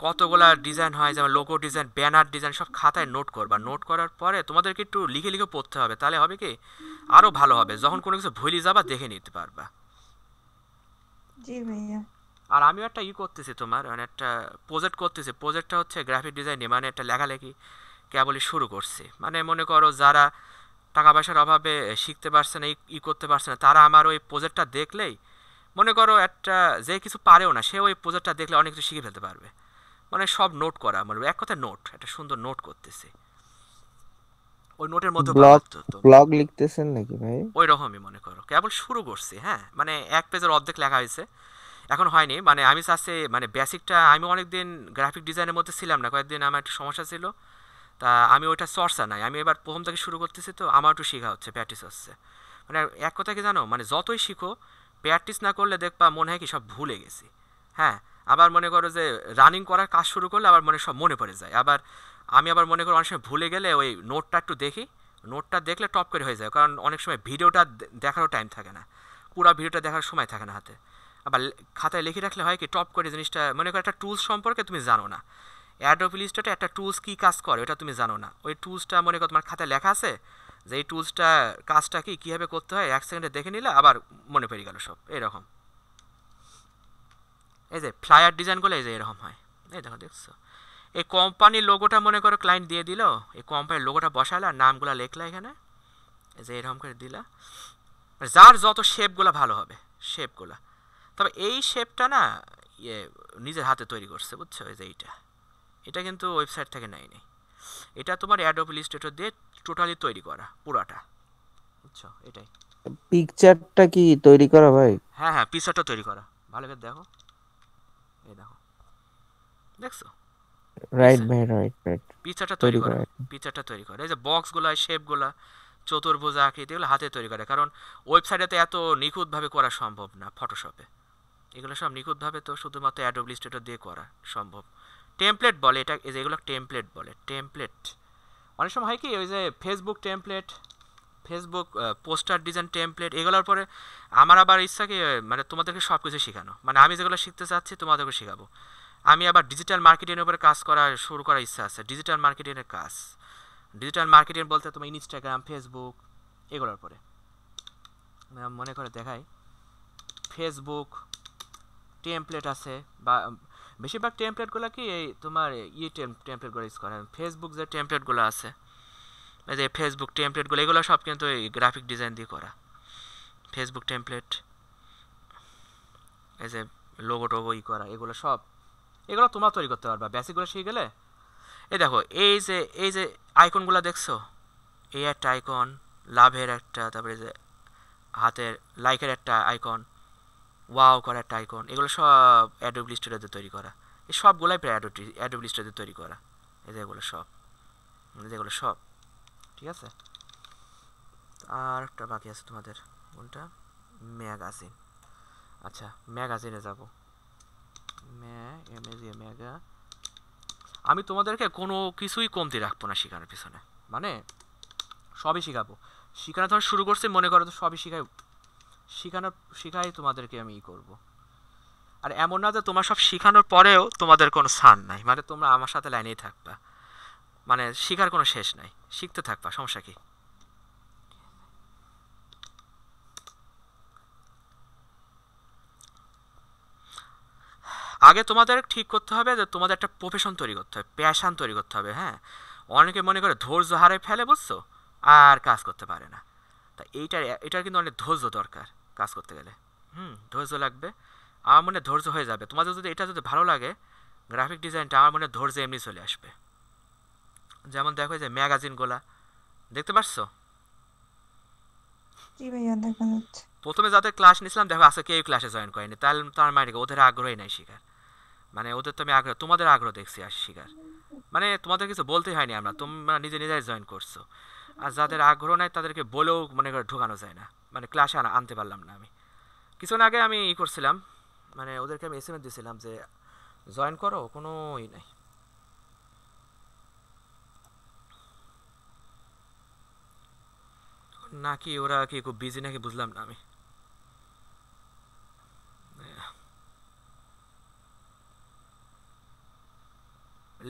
কতগুলা ডিজাইন হয় যেমন লোগো ডিজাইন ব্যানার ডিজাইন সব খাতায় নোট করবা নোট করার পরে তোমাদেরকে একটু লিখে লিখে পড়তে হবে তাহলে হবে কি আরও ভালো হবে যখন কোনো কিছু ভুলে যাবা দেখে নিতে পারবা আর আমিও একটা ই করতেছি তোমার মানে একটা প্রজেক্ট করতেছি প্রজেক্টটা হচ্ছে গ্রাফিক ডিজাইনে মানে একটা লেখালেখি কেবলই শুরু করছে মানে মনে করো যারা টাকা পয়সার অভাবে শিখতে পারছে না ই করতে পারছে না তারা আমার ওই প্রজেক্টটা দেখলেই মনে করো একটা যে কিছু পারেও না সে ওই প্রজেক্টটা দেখলে অনেক কিছু শিখে ফেলতে পারবে মানে সব নোট করা মানে এক কথা নোট একটা সুন্দর নোট করতেছে ওই নোটের মধ্যে ব্লগ ব্লগ লিখতেছেন নাকি ভাই ওই রকমই মনে করো কেবল শুরু করছি হ্যাঁ মানে এক পেজের অর্ধেক লেখা হয়েছে এখন হয়নি মানে আমি চাচ্ছি মানে বেসিকটা আমি অনেকদিন গ্রাফিক ডিজাইনের মধ্যে ছিলাম না কয়েকদিন আমার একটা সমস্যা ছিল তা আমি ওইটা চর্চা নাই আমি এবার প্রথম থেকে শুরু করতেছি তো আমার একটু শেখা হচ্ছে প্র্যাকটিস হচ্ছে মানে এক কথা কি জানো মানে যতই শিখো প্র্যাকটিস না করলে দেখবা মনে হয় কি সব ভুলে গেছি হ্যাঁ আবার মনে করো যে রানিং করার কাজ শুরু করলে আবার মনে সব মনে পড়ে যায় আবার আমি আবার মনে করি অনেক সময় ভুলে গেলে ওই নোটটা একটু দেখি নোটটা দেখলে টপ করে হয়ে যায় কারণ অনেক সময় ভিডিওটা দেখারও টাইম থাকে না পুরো ভিডিওটা দেখার সময় থাকে না হাতে আবার খাতায় লিখে রাখলে হয় কি টপ করে জিনিসটা মনে করো একটা টুলস সম্পর্কে তুমি জানো না অ্যাডোব একটা টুলস কী কাজ করে ওটা তুমি জানো না ওই টুলসটা মনে করো তোমার খাতায় লেখা আছে যে এই টুলসটা কাজটা কি কীভাবে করতে হয় এক সেকেন্ডে দেখে নিলে আবার মনে পড়ে গেল সব এরকম এই যে ফ্লায়ার ডিজাইনগুলো এই যে এরকম হয় এই দেখো দেখছো এই কোম্পানির লোগোটা মনে করো ক্লায়েন্ট দিয়ে দিল এই কোম্পানির লোগোটা বসালা নামগুলো লেখলা এখানে এই যে এরকম করে দিলা যার যত শেপগুলো ভালো হবে শেপগুলো তবে এই শেপটা না ইয়ে নিজের হাতে তৈরি করছে বুঝছো এই যে এইটা এটা কিন্তু ওয়েবসাইট থেকে নেয়নি এটা তোমার অ্যাডোব ইলিস্ট্রেটর দিয়ে টোটালি তৈরি করা পুরাটা বুঝছো এটাই পিকচারটা কি তৈরি করা ভাই হ্যাঁ হ্যাঁ পিকচারটা তৈরি করা ভালো করে দেখো দেখছো রাইট ভাই রাইট রাইট পিকচারটা তৈরি করে পিকচারটা তৈরি করে এই যে বক্সগুলা শেপগুলা চতুর্ভুজ আকৃতি এগুলো হাতে তৈরি করে কারণ ওয়েবসাইটে তো এত নিখুঁতভাবে করা সম্ভব না ফটোশপে এগুলো সব নিখুঁতভাবে তো শুধুমাত্র অ্যাডোব ইলিস্ট্রেটর দিয়ে করা সম্ভব টেমপ্লেট বলে এটা এই যে এগুলো টেমপ্লেট বলে টেমপ্লেট অনেক সময় হয় কি ওই যে Facebook template Facebook poster design template এগুলোর পরে আমার আবার ইচ্ছা কি মানে তোমাদেরকে সব কিছু শেখানো মানে আমি যেগুলো শিখতে চাচ্ছি তোমাদেরকে শেখাবো আমি আবার ডিজিটাল মার্কেটিংয়ের উপরে কাজ করা শুরু করার ইচ্ছা আছে ডিজিটাল মার্কেটিংয়ের কাজ ডিজিটাল মার্কেটিং বলতে তোমার ইনস্টাগ্রাম ফেসবুক এগুলোর পরে মনে করে দেখাই ফেসবুক টেমপ্লেট আছে বা বেশিরভাগ টেমপ্লেটগুলো কি এই তোমার ইয়ে টেম টেমপ্লেটগুলো ইউজ করেন ফেসবুক যে টেমপ্লেটগুলো আছে এই যে ফেসবুক টেমপ্লেটগুলো এগুলো সব কিন্তু এই গ্রাফিক ডিজাইন দিয়ে করা ফেসবুক টেমপ্লেট এই যে লোগো টোগো ই করা এগুলো সব এগুলো তোমরা তৈরি করতে পারবা বেসিকগুলো শিখে গেলে এই দেখো এই যে এই যে আইকনগুলো দেখছো এই একটা আইকন লাভের একটা তারপরে যে হাতের লাইকের একটা আইকন ওয়াও করার একটা আইকন এগুলো সব অ্যাডোব লিস্টেডদের তৈরি করা এই সবগুলাই প্রায় অ্যাডোব অ্যাডোব লিস্টেডদের তৈরি করা এই যেগুলো সব যেগুলো সব ঠিক আছে আর একটা বাকি আছে তোমাদের কোনটা ম্যাগাজিন আচ্ছা ম্যাগাজিনে যাবো আমি তোমাদেরকে কোনো কিছুই কমতি রাখবো না শেখানোর পিছনে মানে সবই শিখাবো শিখানো যখন শুরু করছি মনে করো তো সবই শিখাই শিখানো শেখাই তোমাদেরকে আমি ই করবো আর এমন না যে তোমার সব শিখানোর পরেও তোমাদের কোনো স্থান নাই মানে তোমরা আমার সাথে লাইনেই থাকবা মানে শেখার কোনো শেষ নাই শিখতে থাকবা সমস্যা কী আগে তোমাদের ঠিক করতে হবে যে তোমাদের একটা প্রফেশন তৈরি করতে হবে প্যাশান তৈরি করতে হবে হ্যাঁ অনেকে মনে করে ধৈর্য হারে ফেলে বুঝছো আর কাজ করতে পারে না তা এইটার এটার কিন্তু অনেক ধৈর্য দরকার কাজ করতে গেলে হুম ধৈর্য লাগবে আমার মনে ধৈর্য হয়ে যাবে তোমাদের যদি এটা যদি ভালো লাগে গ্রাফিক ডিজাইনটা আমার মনে ধৈর্য এমনি চলে আসবে যেমন দেখো যে ম্যাগাজিনগুলা দেখতে পাচ্ছ প্রথমে যাদের ক্লাস নিছিলাম দেখো আজকে কেউ ক্লাসে জয়েন করেনি তাহলে তার মায়ের ওদের আগ্রহই নাই শিখার মানে ওদের তো আমি আগ্রহ তোমাদের আগ্রহ দেখছি আর শিকার মানে তোমাদের কিছু বলতে হয়নি আমরা তোমরা নিজে নিজেই জয়েন করছো আর যাদের আগ্রহ নাই তাদেরকে বলেও মনে করে ঢোকানো যায় না মানে ক্লাসে আনা আনতে পারলাম না আমি কিছুদিন আগে আমি ই করছিলাম মানে ওদেরকে আমি এস এম এস দিয়েছিলাম যে জয়েন করো কোনো ই নাই নাকি ওরা কি খুব বিজি নাকি বুঝলাম না আমি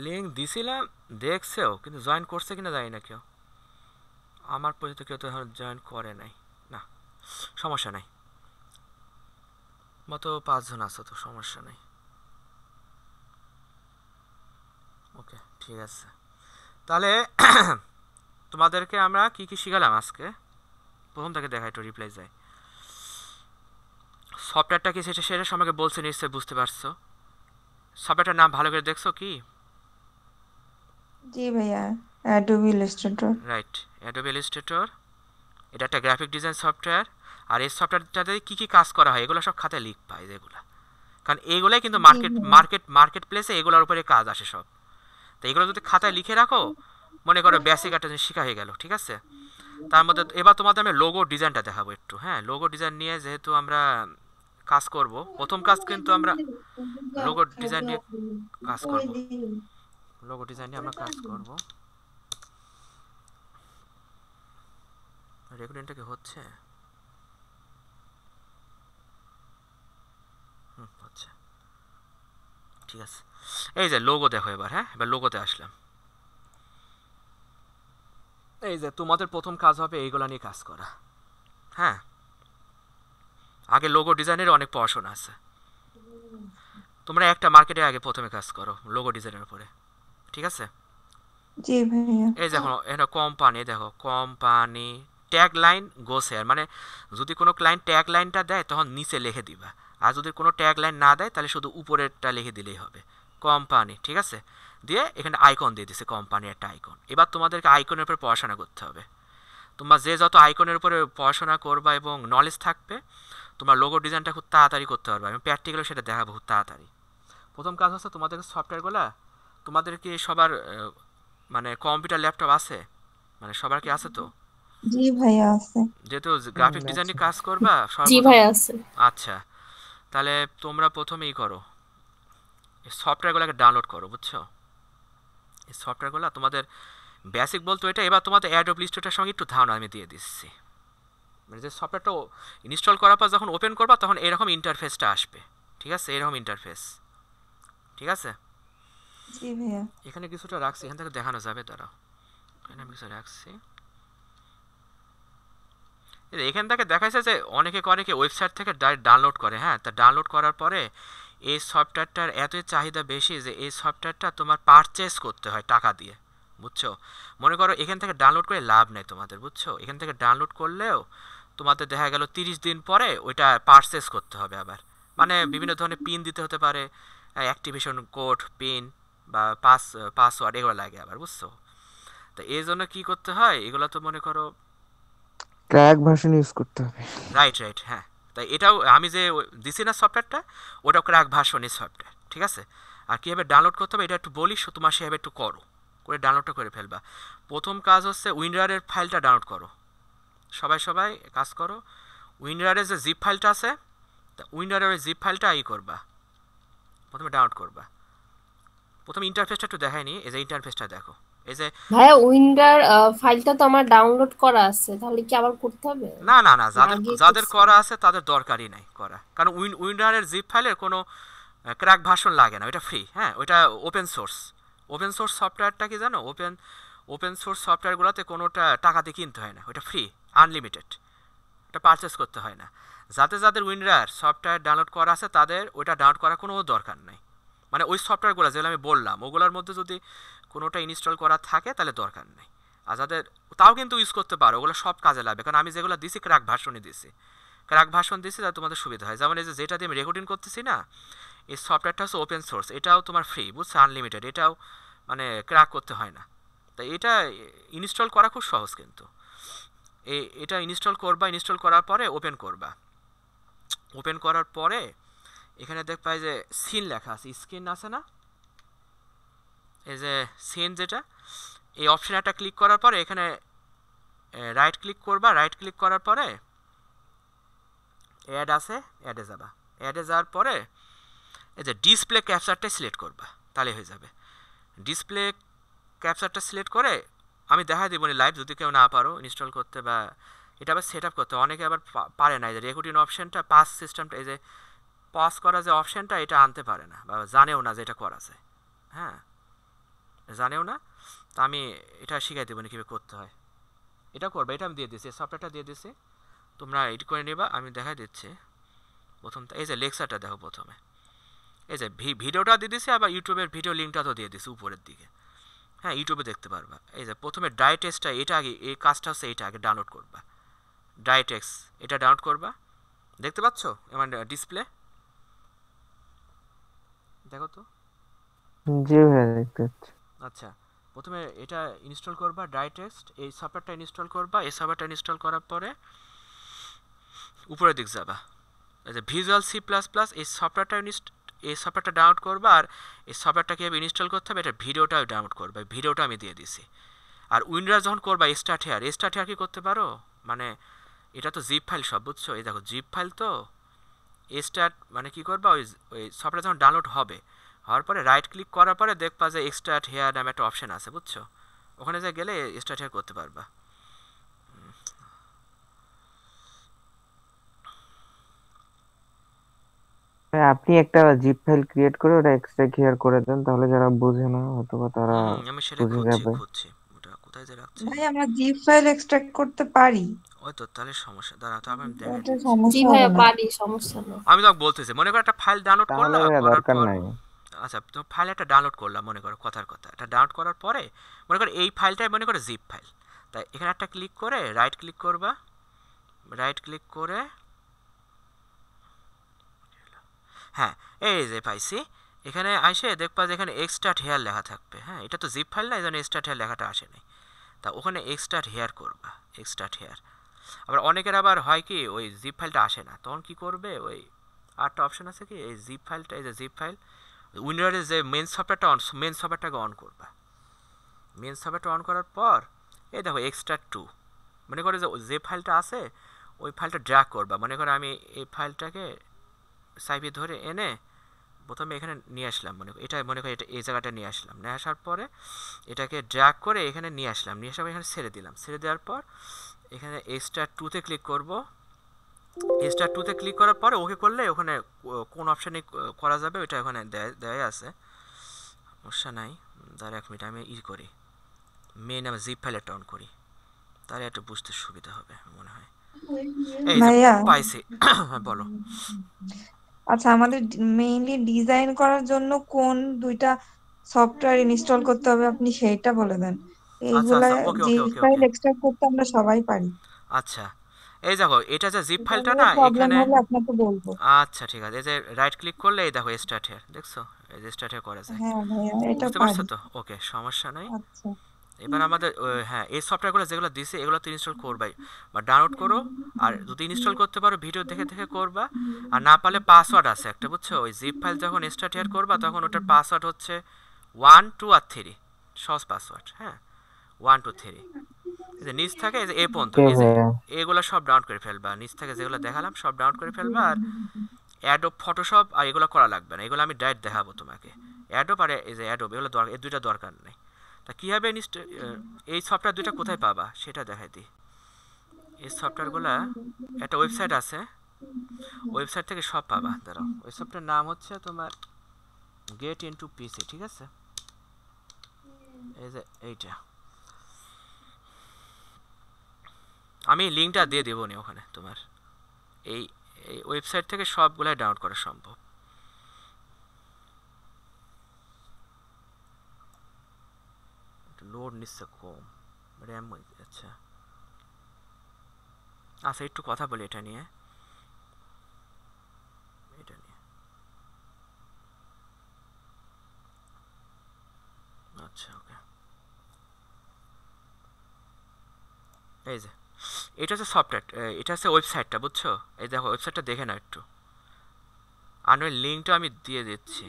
লিঙ্ক দিছিলাম দেখছেও কিন্তু জয়েন করছে কিনা জানি না কেউ আমার পর্যন্ত কেউ তো জয়েন করে নাই না সমস্যা নাই মতো পাঁচজন আছো তো সমস্যা নেই ওকে ঠিক আছে তাহলে তোমাদেরকে আমরা কি কি শিখালাম আজকে প্রথম থেকে দেখাই একটু রিপ্লাই যায় সফটওয়্যারটা কি সেটা সেটা সম্পর্কে বলছে নিশ্চয়ই বুঝতে পারছো সফটওয়্যারটার নাম ভালো করে দেখছো কি জি ভাইয়া Adobe Illustrator right Adobe Illustrator এটা একটা গ্রাফিক ডিজাইন সফটওয়্যার আর এই সফটওয়্যারটাতে কি কি কাজ করা হয় এগুলো সব খাতায় লিখ পাই যেগুলো কারণ এগুলাই কিন্তু মার্কেট মার্কেট মার্কেট প্লেসে এগুলোর উপরে কাজ আসে সব তো এগুলো যদি খাতায় লিখে রাখো মনে করো বেসিক একটা জিনিস শেখা হয়ে গেল ঠিক আছে তার মধ্যে এবার তোমাদের আমি লোগো ডিজাইনটা দেখাবো একটু হ্যাঁ লোগো ডিজাইন নিয়ে যেহেতু আমরা কাজ করব প্রথম কাজ কিন্তু আমরা লোগো ডিজাইন নিয়ে কাজ করব লোগো ডিজাইনে আমরা কাজ করব রেকর্ডিংটা কি হচ্ছে ঠিক আছে এই যে লোগো দেখো এবার হ্যাঁ এবার লোগোতে আসলাম এই যে তোমাদের প্রথম কাজ হবে এইগুলা নিয়ে কাজ করা হ্যাঁ আগে লোগো ডিজাইনের অনেক পড়াশোনা আছে তোমরা একটা মার্কেটে আগে প্রথমে কাজ করো লোগো ডিজাইনের উপরে ঠিক আছে জি ভাইয়া এই দেখো এটা কোম্পানি দেখো company tagline go share মানে যদি কোনো ক্লায়েন্ট ট্যাগ লাইনটা দেয় তখন নিচে লিখে দিবা আর যদি কোনো ট্যাগ লাইন না দেয় তাহলে শুধু উপরেরটা লিখে দিলেই হবে কোম্পানি ঠিক আছে দিয়ে এখানে আইকন দিয়ে দিছে কোম্পানি একটা আইকন এবার তোমাদেরকে আইকনের উপর পড়াশোনা করতে হবে তোমরা যে যত আইকনের উপরে পড়াশোনা করবা এবং নলেজ থাকবে তোমার লোগো ডিজাইনটা খুব তাড়াতাড়ি করতে পারবে আমি প্র্যাকটিক্যালি সেটা দেখাবো খুব তাড়াতাড়ি প্রথম কাজ হচ্ছে তোমাদেরকে সফটওয়্যারগুলো তোমাদের কি সবার মানে কম্পিউটার ল্যাপটপ আছে মানে সবার কি আছে তো জি ভাই আছে যেহেতু গ্রাফিক ডিজাইনে কাজ করবা জি ভাই আছে আচ্ছা তাহলে তোমরা প্রথমেই করো সফটওয়্যারগুলোকে ডাউনলোড করো বুঝছো এই সফটওয়্যারগুলো তোমাদের বেসিক বলতো এটা এবার তোমাদের অ্যাডোব লিস্টটার সঙ্গে একটু ধারণা আমি দিয়ে দিচ্ছি মানে যে সফটওয়্যারটা ইনস্টল করার পর যখন ওপেন করবা তখন এরকম ইন্টারফেসটা আসবে ঠিক আছে এরকম ইন্টারফেস ঠিক আছে এখানে কিছুটা রাখছি এখান থেকে দেখানো যাবে তারা এখানে কিছু রাখছি এখান থেকে দেখাচ্ছে যে অনেকে করে কি ওয়েবসাইট থেকে ডাইরেক্ট ডাউনলোড করে হ্যাঁ তা ডাউনলোড করার পরে এই সফটওয়্যারটার এতই চাহিদা বেশি যে এই সফটওয়্যারটা তোমার পারচেস করতে হয় টাকা দিয়ে বুঝছো মনে করো এখান থেকে ডাউনলোড করে লাভ নেই তোমাদের বুঝছো এখান থেকে ডাউনলোড করলেও তোমাদের দেখা গেল তিরিশ দিন পরে ওইটা পারচেস করতে হবে আবার মানে বিভিন্ন ধরনের পিন দিতে হতে পারে অ্যাক্টিভেশন কোড পিন বা পাস পাসওয়ার্ড এগুলো লাগে আবার বুঝছো তো এই জন্য কি করতে হয় এগুলো তো মনে করো ক্র্যাক ভার্সন ইউজ করতে হবে রাইট রাইট হ্যাঁ তাই এটাও আমি যে দিছি না সফটওয়্যারটা ওটাও ক্র্যাক ভার্সনের সফটওয়্যার ঠিক আছে আর কীভাবে ডাউনলোড করতে হবে এটা একটু বলি তোমার সেভাবে একটু করো করে ডাউনলোডটা করে ফেলবা প্রথম কাজ হচ্ছে উইন্ডারের ফাইলটা ডাউনলোড করো সবাই সবাই কাজ করো উইন্ডারের যে জিপ ফাইলটা আছে তা উইন্ডারের ওই জিপ ফাইলটা আই করবা প্রথমে ডাউনলোড করবা প্রথম ইন্টারফেসটা একটু দেখায়নি এই যে ইন্টারফেসটা দেখো এই যে ভাই উইন্ডার ফাইলটা তো আমার ডাউনলোড করা আছে তাহলে কি আবার করতে হবে না না না যাদের যাদের করা আছে তাদের দরকারই নাই করা কারণ উইন উইন্ডারের জিপ ফাইলের কোনো ক্র্যাক ভাষণ লাগে না ওটা ফ্রি হ্যাঁ ওটা ওপেন সোর্স ওপেন সোর্স সফটওয়্যারটা কি জানো ওপেন ওপেন সোর্স সফটওয়্যারগুলোতে কোনোটা টাকা দিয়ে কিনতে হয় না ওটা ফ্রি আনলিমিটেড ওটা পারচেস করতে হয় না যাতে যাদের উইন্ডার সফটওয়্যার ডাউনলোড করা আছে তাদের ওটা ডাউনলোড করার কোনো দরকার নেই মানে ওই সফটওয়্যারগুলো যেগুলো আমি বললাম ওগুলোর মধ্যে যদি কোনোটা ইনস্টল করা থাকে তাহলে দরকার নেই আর যাদের তাও কিন্তু ইউজ করতে পারো ওগুলো সব কাজে লাগবে কারণ আমি যেগুলো দিছি ক্রাক ভাষণই দিছি ক্রাক ভাষণ দিছি তাতে তোমাদের সুবিধা হয় যেমন এই যে যেটা দিয়ে আমি রেকর্ডিং করতেছি না এই সফটওয়্যারটা হচ্ছে ওপেন সোর্স এটাও তোমার ফ্রি বুঝছে আনলিমিটেড এটাও মানে ক্র্যাক করতে হয় না তাই এটা ইনস্টল করা খুব সহজ কিন্তু এটা ইনস্টল করবা ইনস্টল করার পরে ওপেন করবা ওপেন করার পরে এখানে দেখ পাই যে সিন লেখা আছে স্ক্রিন আছে না এই যে সিন যেটা এই অপশন একটা ক্লিক করার পরে এখানে রাইট ক্লিক করবা রাইট ক্লিক করার পরে অ্যাড আছে অ্যাডে যাবা অ্যাডে যাওয়ার পরে এই যে ডিসপ্লে ক্যাপচারটা সিলেক্ট করবা তাহলে হয়ে যাবে ডিসপ্লে ক্যাপচারটা সিলেক্ট করে আমি দেখা দেবো লাইভ যদি কেউ না পারো ইনস্টল করতে বা এটা আবার সেট করতে অনেকে আবার পারে না এই যে রেকর্ডিং অপশানটা পাস সিস্টেমটা এই যে পজ করা যে অপশানটা এটা আনতে পারে না বা জানেও না যে এটা করা যায় হ্যাঁ জানেও না তো আমি এটা শিখাই দেবো না কীভাবে করতে হয় এটা করবে এটা আমি দিয়ে দিচ্ছি সফটওয়্যারটা দিয়ে দিচ্ছি তোমরা এডিট করে নেবা আমি দেখাই দিচ্ছি প্রথম এই যে লেকচারটা দেখো প্রথমে এই যে ভিডিওটা দিয়ে দিছি আবার ইউটিউবের ভিডিও লিঙ্কটা তো দিয়ে দিছি উপরের দিকে হ্যাঁ ইউটিউবে দেখতে পারবা এই যে প্রথমে ডায়টেক্সটা এটা আগে এই কাজটা হচ্ছে এটা আগে ডাউনলোড করবা ডায়টেক্স এটা ডাউনলোড করবা দেখতে পাচ্ছ এমন ডিসপ্লে দেখো তো জি ভাই দেখতে পাচ্ছি আচ্ছা প্রথমে এটা ইনস্টল করবা ডাইটেক্সট এই সফটওয়্যারটা ইনস্টল করবা এই সফটওয়্যারটা ইনস্টল করার পরে উপরে দিক যাবা আচ্ছা ভিজুয়াল সি প্লাস প্লাস এই সফটওয়্যারটা ইনস্ট এই সফটওয়্যারটা ডাউনলোড করবা আর এই সফটওয়্যারটা কিভাবে ইনস্টল করতে হবে এটা ভিডিওটাও ডাউনলোড করবা ভিডিওটা আমি দিয়ে দিছি আর উইন্ডোজ যখন করবা স্টার্ট হেয়ার স্টার্ট হেয়ার কি করতে পারো মানে এটা তো জিপ ফাইল সব বুঝছো এই দেখো জিপ ফাইল তো স্টার্ট মানে কি করবা ওই ওই সফটওয়্যার যখন ডাউনলোড হবে হওয়ার পরে রাইট ক্লিক করার পরে দেখবা যে স্টার্ট হেয়ার নামে একটা অপশান আছে বুঝছো ওখানে যা গেলে স্টার্ট হেয়ার করতে পারবা আপনি একটা জিপ ফাইল ক্রিয়েট করে ওটা এক্সট্রা ক্লিয়ার করে দেন তাহলে যারা বোঝে না অথবা তারা আমি সেটা খুঁজছি সাইজে রাখছি ভাই আমরা জিপ ফাইল এক্সট্রাক্ট করতে পারি ওই তো তাহলে সমস্যা দাঁড়া তো আমি দেখি জি ভাই পারি সমস্যা নেই আমি তো বলতেছি মনে করো একটা ফাইল ডাউনলোড করলাম দরকার নাই আচ্ছা তো ফাইল একটা ডাউনলোড করলাম মনে করো কথার কথা এটা ডাউনলোড করার পরে মনে করো এই ফাইলটাই মনে করো জিপ ফাইল তাই এখানে একটা ক্লিক করে রাইট ক্লিক করবা রাইট ক্লিক করে হ্যাঁ এই যে পাইছি এখানে আসে দেখবা যে এখানে এক্সট্রা হেয়ার লেখা থাকবে হ্যাঁ এটা তো জিপ ফাইল না এই জন্য এক্সট্রা হেয়ার লেখাটা আসে নাই তা ওখানে এক্সট্রা হেয়ার করবা এক্সট্রা হেয়ার আবার অনেকের আবার হয় কি ওই জিপ ফাইলটা আসে না তখন কি করবে ওই আটটা অপশান আছে কি এই জিপ ফাইলটা এই যে জিপ ফাইল উইন্ডোজের যে মেন সফটওয়্যারটা অন মেন সফটওয়্যারটাকে অন করবা মেন সফটওয়্যারটা অন করার পর এই দেখো এক্সট্রা টু মনে করে যে যে ফাইলটা আছে ওই ফাইলটা ড্র্যাগ করবা মনে করো আমি এই ফাইলটাকে সাইপে ধরে এনে প্রথমে এখানে নিয়ে আসলাম মনে এটা মনে করি এটা এই জায়গাটা নিয়ে আসলাম নিয়ে আসার পরে এটাকে ড্র্যাগ করে এখানে নিয়ে আসলাম নিয়ে আসার এখানে ছেড়ে দিলাম ছেড়ে দেওয়ার পর এখানে এক্সট্রা টুতে ক্লিক করব এক্সট্রা টুতে ক্লিক করার পরে ওকে করলে ওখানে কোন অপশানে করা যাবে ওটা ওখানে দেয় আছে সমস্যা নাই তার এক মিনিট আমি ই করি মেন আমি জিপ ফাইলে টন করি তাহলে একটু বুঝতে সুবিধা হবে মনে হয় এই পাইছি হ্যাঁ, বলো আচ্ছা আমাদের মেইনলি ডিজাইন করার জন্য কোন দুইটা সফটওয়্যার ইনস্টল করতে হবে আপনি সেটা বলে দেন আচ্ছা, আচ্ছা, এইগুলা জিপ ফাইল এক্সট্রাক্ট করতে আমরা সবাই পারি আচ্ছা এই দেখো এটা যে জিপ ফাইলটা না এখানে আপনাকে বলবো আচ্ছা ঠিক আছে এই যে রাইট ক্লিক করলে এই দেখো স্টার্ট হেয়ার দেখছো এই যে স্টার্ট হেয়ার করা যায় হ্যাঁ ভাইয়া এটা পারছো তো ওকে সমস্যা নাই আচ্ছা এবার আমাদের হ্যাঁ এই সফটওয়্যারগুলো যেগুলো দিছে এগুলো তুই ইনস্টল করবাই বা ডাউনলোড করো আর যদি ইনস্টল করতে পারো ভিডিও দেখে দেখে করবা আর না পারলে পাসওয়ার্ড আছে একটা বুঝছো ওই জিপ ফাইল যখন স্টার্ট হেয়ার করবা তখন ওটার পাসওয়ার্ড হচ্ছে ওয়ান টু আর থ্রি সহজ পাসওয়ার্ড হ্যাঁ ওয়ান টু থ্রি যে নিচ থাকে এই যে এ পর্যন্ত হ্যাঁ। এগুলো সব ডাউন করে ফেলবা নিচ থেকে যেগুলো দেখালাম সব ডাউন করে ফেলবা আর অ্যাডোব ফটোশপ আর এগুলো করা লাগবে না এগুলো আমি ডাইরেক্ট দেখাবো তোমাকে অ্যাডোব আর এই যে অ্যাডোব এগুলো দরকার এই দুইটা দরকার নেই তা কীভাবে এই সফটওয়্যার দুইটা কোথায় পাবা সেটা দেখাই দিই এই সফটওয়্যারগুলা একটা ওয়েবসাইট আছে ওয়েবসাইট থেকে সব পাবা দাঁড়াও সফটওয়্যার নাম হচ্ছে তোমার গেট ইনটু পিসি ঠিক আছে এই যে এইটা আমি লিঙ্কটা দিয়ে দেবো নি ওখানে তোমার এই ওয়েবসাইট থেকে সবগুলাই ডাউনলোড করা সম্ভব লোড নিচ্ছে কম র্যাম আচ্ছা আচ্ছা একটু কথা বলি এটা নিয়ে এটা নিয়ে আচ্ছা ওকে এই যে এটা হচ্ছে সফটওয়্যার এটা হচ্ছে ওয়েবসাইটটা বুঝছো এই দেখো ওয়েবসাইটটা দেখে নাও একটু আনোয়ের লিঙ্কটা আমি দিয়ে দিচ্ছি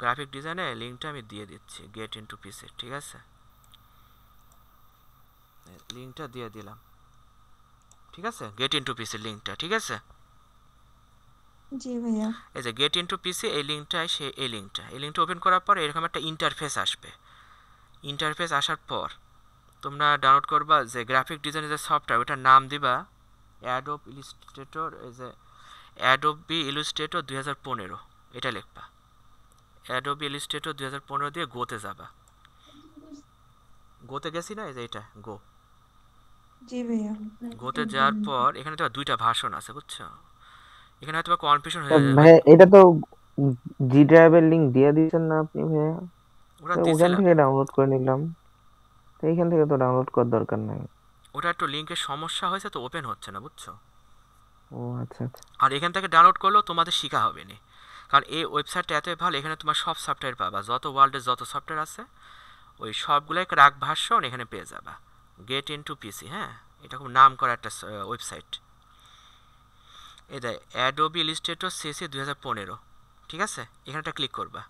গ্রাফিক ডিজাইনে লিঙ্কটা আমি দিয়ে দিচ্ছি গেট ইনটু পিসে ঠিক আছে লিঙ্কটা দিয়ে দিলাম ঠিক আছে গেট ইনটু পিসি লিঙ্কটা ঠিক আছে এই যে গেট ইনটু পিসি এই লিঙ্কটায় সে এই লিঙ্কটা এই লিঙ্কটা ওপেন করার পর এরকম একটা ইন্টারফেস আসবে ইন্টারফেস আসার পর তোমরা ডাউনলোড করবা যে গ্রাফিক ডিজাইনের যে সফটওয়্যার ওটার নাম দিবা অ্যাডোব ইলিস্ট্রেটর এই যে বি ইলিস্ট্রেটর দুই হাজার পনেরো এটা লিখবা অ্যাডোবি ইলিস্ট্রেটর দু হাজার পনেরো দিয়ে গোতে যাবা গোতে গেছি না এই যে এটা গো গোতে যাওয়ার পর এখানে তো দুইটা ভাষণ আছে বুঝছো এখানে হয়তো কনফিউশন হয়ে যাবে ভাই এটা তো জি ড্রাইভের লিংক দিয়ে দিয়েছেন না আপনি ভাইয়া ওটা ওখান থেকে ডাউনলোড করে নিলাম তো এইখান থেকে তো ডাউনলোড করার দরকার নাই ওটা একটু লিংকের সমস্যা হয়েছে তো ওপেন হচ্ছে না বুঝছো ও আচ্ছা, আচ্ছা। আর এখান থেকে ডাউনলোড করলেও তোমাদের শেখা হবে না কারণ এই ওয়েবসাইটটা এতই ভালো এখানে তোমার সব সফটওয়্যার পাবা যত ওয়ার্ল্ডের যত সফটওয়্যার আছে ওই সবগুলোই রাগ ভাষণ এখানে পেয়ে যাবা গেট ইন টু পিসি হ্যাঁ এটা খুব নাম করা একটা ওয়েবসাইট এটা অ্যাডোবি ইলিস্ট্রেটর সিসি দু ঠিক আছে এখানে একটা ক্লিক করবা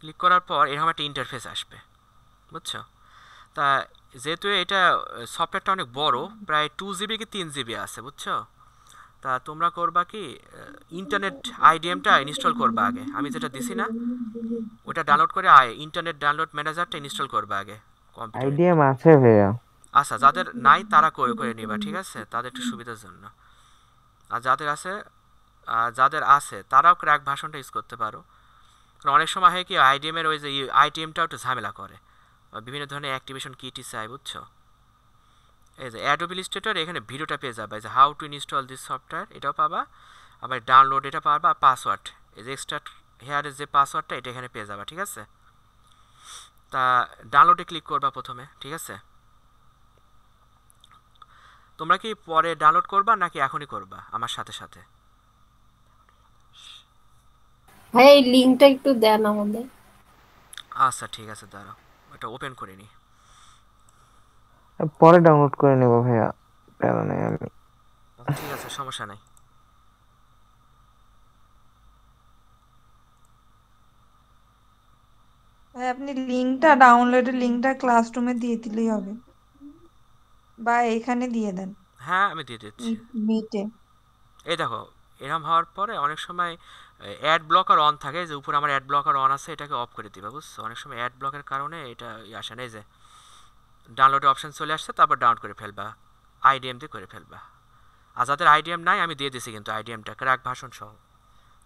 ক্লিক করার পর এরকম একটা ইন্টারফেস আসবে বুঝছো তা যেহেতু এটা সফটওয়্যারটা অনেক বড় প্রায় টু জিবি কি তিন জিবি আছে বুঝছো তা তোমরা করবা কি ইন্টারনেট আইডিএমটা ইনস্টল করবা আগে আমি যেটা দিছি না ওটা ডাউনলোড করে আয় ইন্টারনেট ডাউনলোড ম্যানেজারটা ইনস্টল করবা আগে আইডিএম আছে ভাইয়া আচ্ছা যাদের নাই তারা করে করে নেবা ঠিক আছে তাদের একটু সুবিধার জন্য আর যাদের আছে যাদের আছে তারাও ক্র্যাক ভাষণটা ইউজ করতে পারো কারণ অনেক সময় হয় কি আইডিএম এর ওই যে আইটিএমটাও একটু ঝামেলা করে বিভিন্ন ধরনের অ্যাক্টিভেশন কিটি চাই বুঝছো এই যে অ্যাডোব ইলিস্ট্রেটর এখানে ভিডিওটা পেয়ে যাবে যে how to install this software এটাও পাবা আবার ডাউনলোড এটা পাবা পাসওয়ার্ড এই যে এক্সট্রা হেয়ারের যে পাসওয়ার্ডটা এটা এখানে পেয়ে যাবা ঠিক আছে তা ডাউনলোডে ক্লিক করবা প্রথমে ঠিক আছে তোমরা কি পরে ডাউনলোড করবা নাকি এখনই করবা আমার সাথে সাথে ভাই লিংকটা একটু দেন আমাদের আচ্ছা ঠিক আছে দাঁড়াও এটা ওপেন করে নিই পরে ডাউনলোড করে নেব ভাইয়া প্যারা নেই আমি আচ্ছা, ঠিক আছে সমস্যা নাই ভাই আপনি লিংকটা ডাউনলোডের লিংকটা ক্লাসরুমে দিয়ে দিলেই হবে বা এখানে দিয়ে দেন হ্যাঁ আমি দিয়ে দিচ্ছি মিটে এই দেখো এরম হওয়ার পরে অনেক সময় অ্যাড ব্লকার অন থাকে যে উপরে আমার অ্যাড ব্লকার অন আছে এটাকে অফ করে দিবে বুঝছো অনেক সময় অ্যাড ব্লকের কারণে এটা আসে না যে ডাউনলোড অপশান চলে আসছে তারপর ডাউনলোড করে ফেলবা আইডিএম দিয়ে করে ফেলবা আর যাদের আইডিএম নাই আমি দিয়ে দিছি কিন্তু আইডিএমটা ক্র্যাক ভাষণ সহ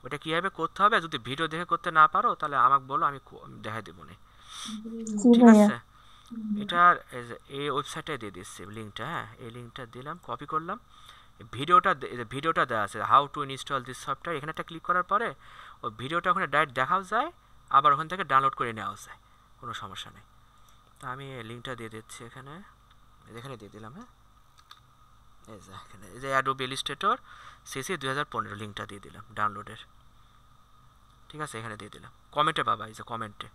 ওটা কীভাবে করতে হবে যদি ভিডিও দেখে করতে না পারো তাহলে আমাকে বলো আমি দেখাই দেবো না ঠিক আছে এটার এই ওয়েবসাইটে দিয়ে দিচ্ছি লিঙ্কটা হ্যাঁ এই লিঙ্কটা দিলাম কপি করলাম ভিডিওটা ভিডিওটা দেওয়া আছে how to install this software এখানে একটা ক্লিক করার পরে ওই ভিডিওটা ওখানে ডাইরেক্ট দেখাও যায় আবার ওখান থেকে ডাউনলোড করে নেওয়া যায় কোনো সমস্যা নেই আমি লিঙ্কটা দিয়ে দিচ্ছি এখানে এখানে দিয়ে দিলাম হ্যাঁ এই যে এখানে এই যে অ্যাডোব ইলিস্ট্রেটর সিসি দু হাজার পনেরো লিঙ্কটা দিয়ে দিলাম ডাউনলোডের ঠিক আছে এখানে দিয়ে দিলাম কমেন্টে বাবা এই যে কমেন্টে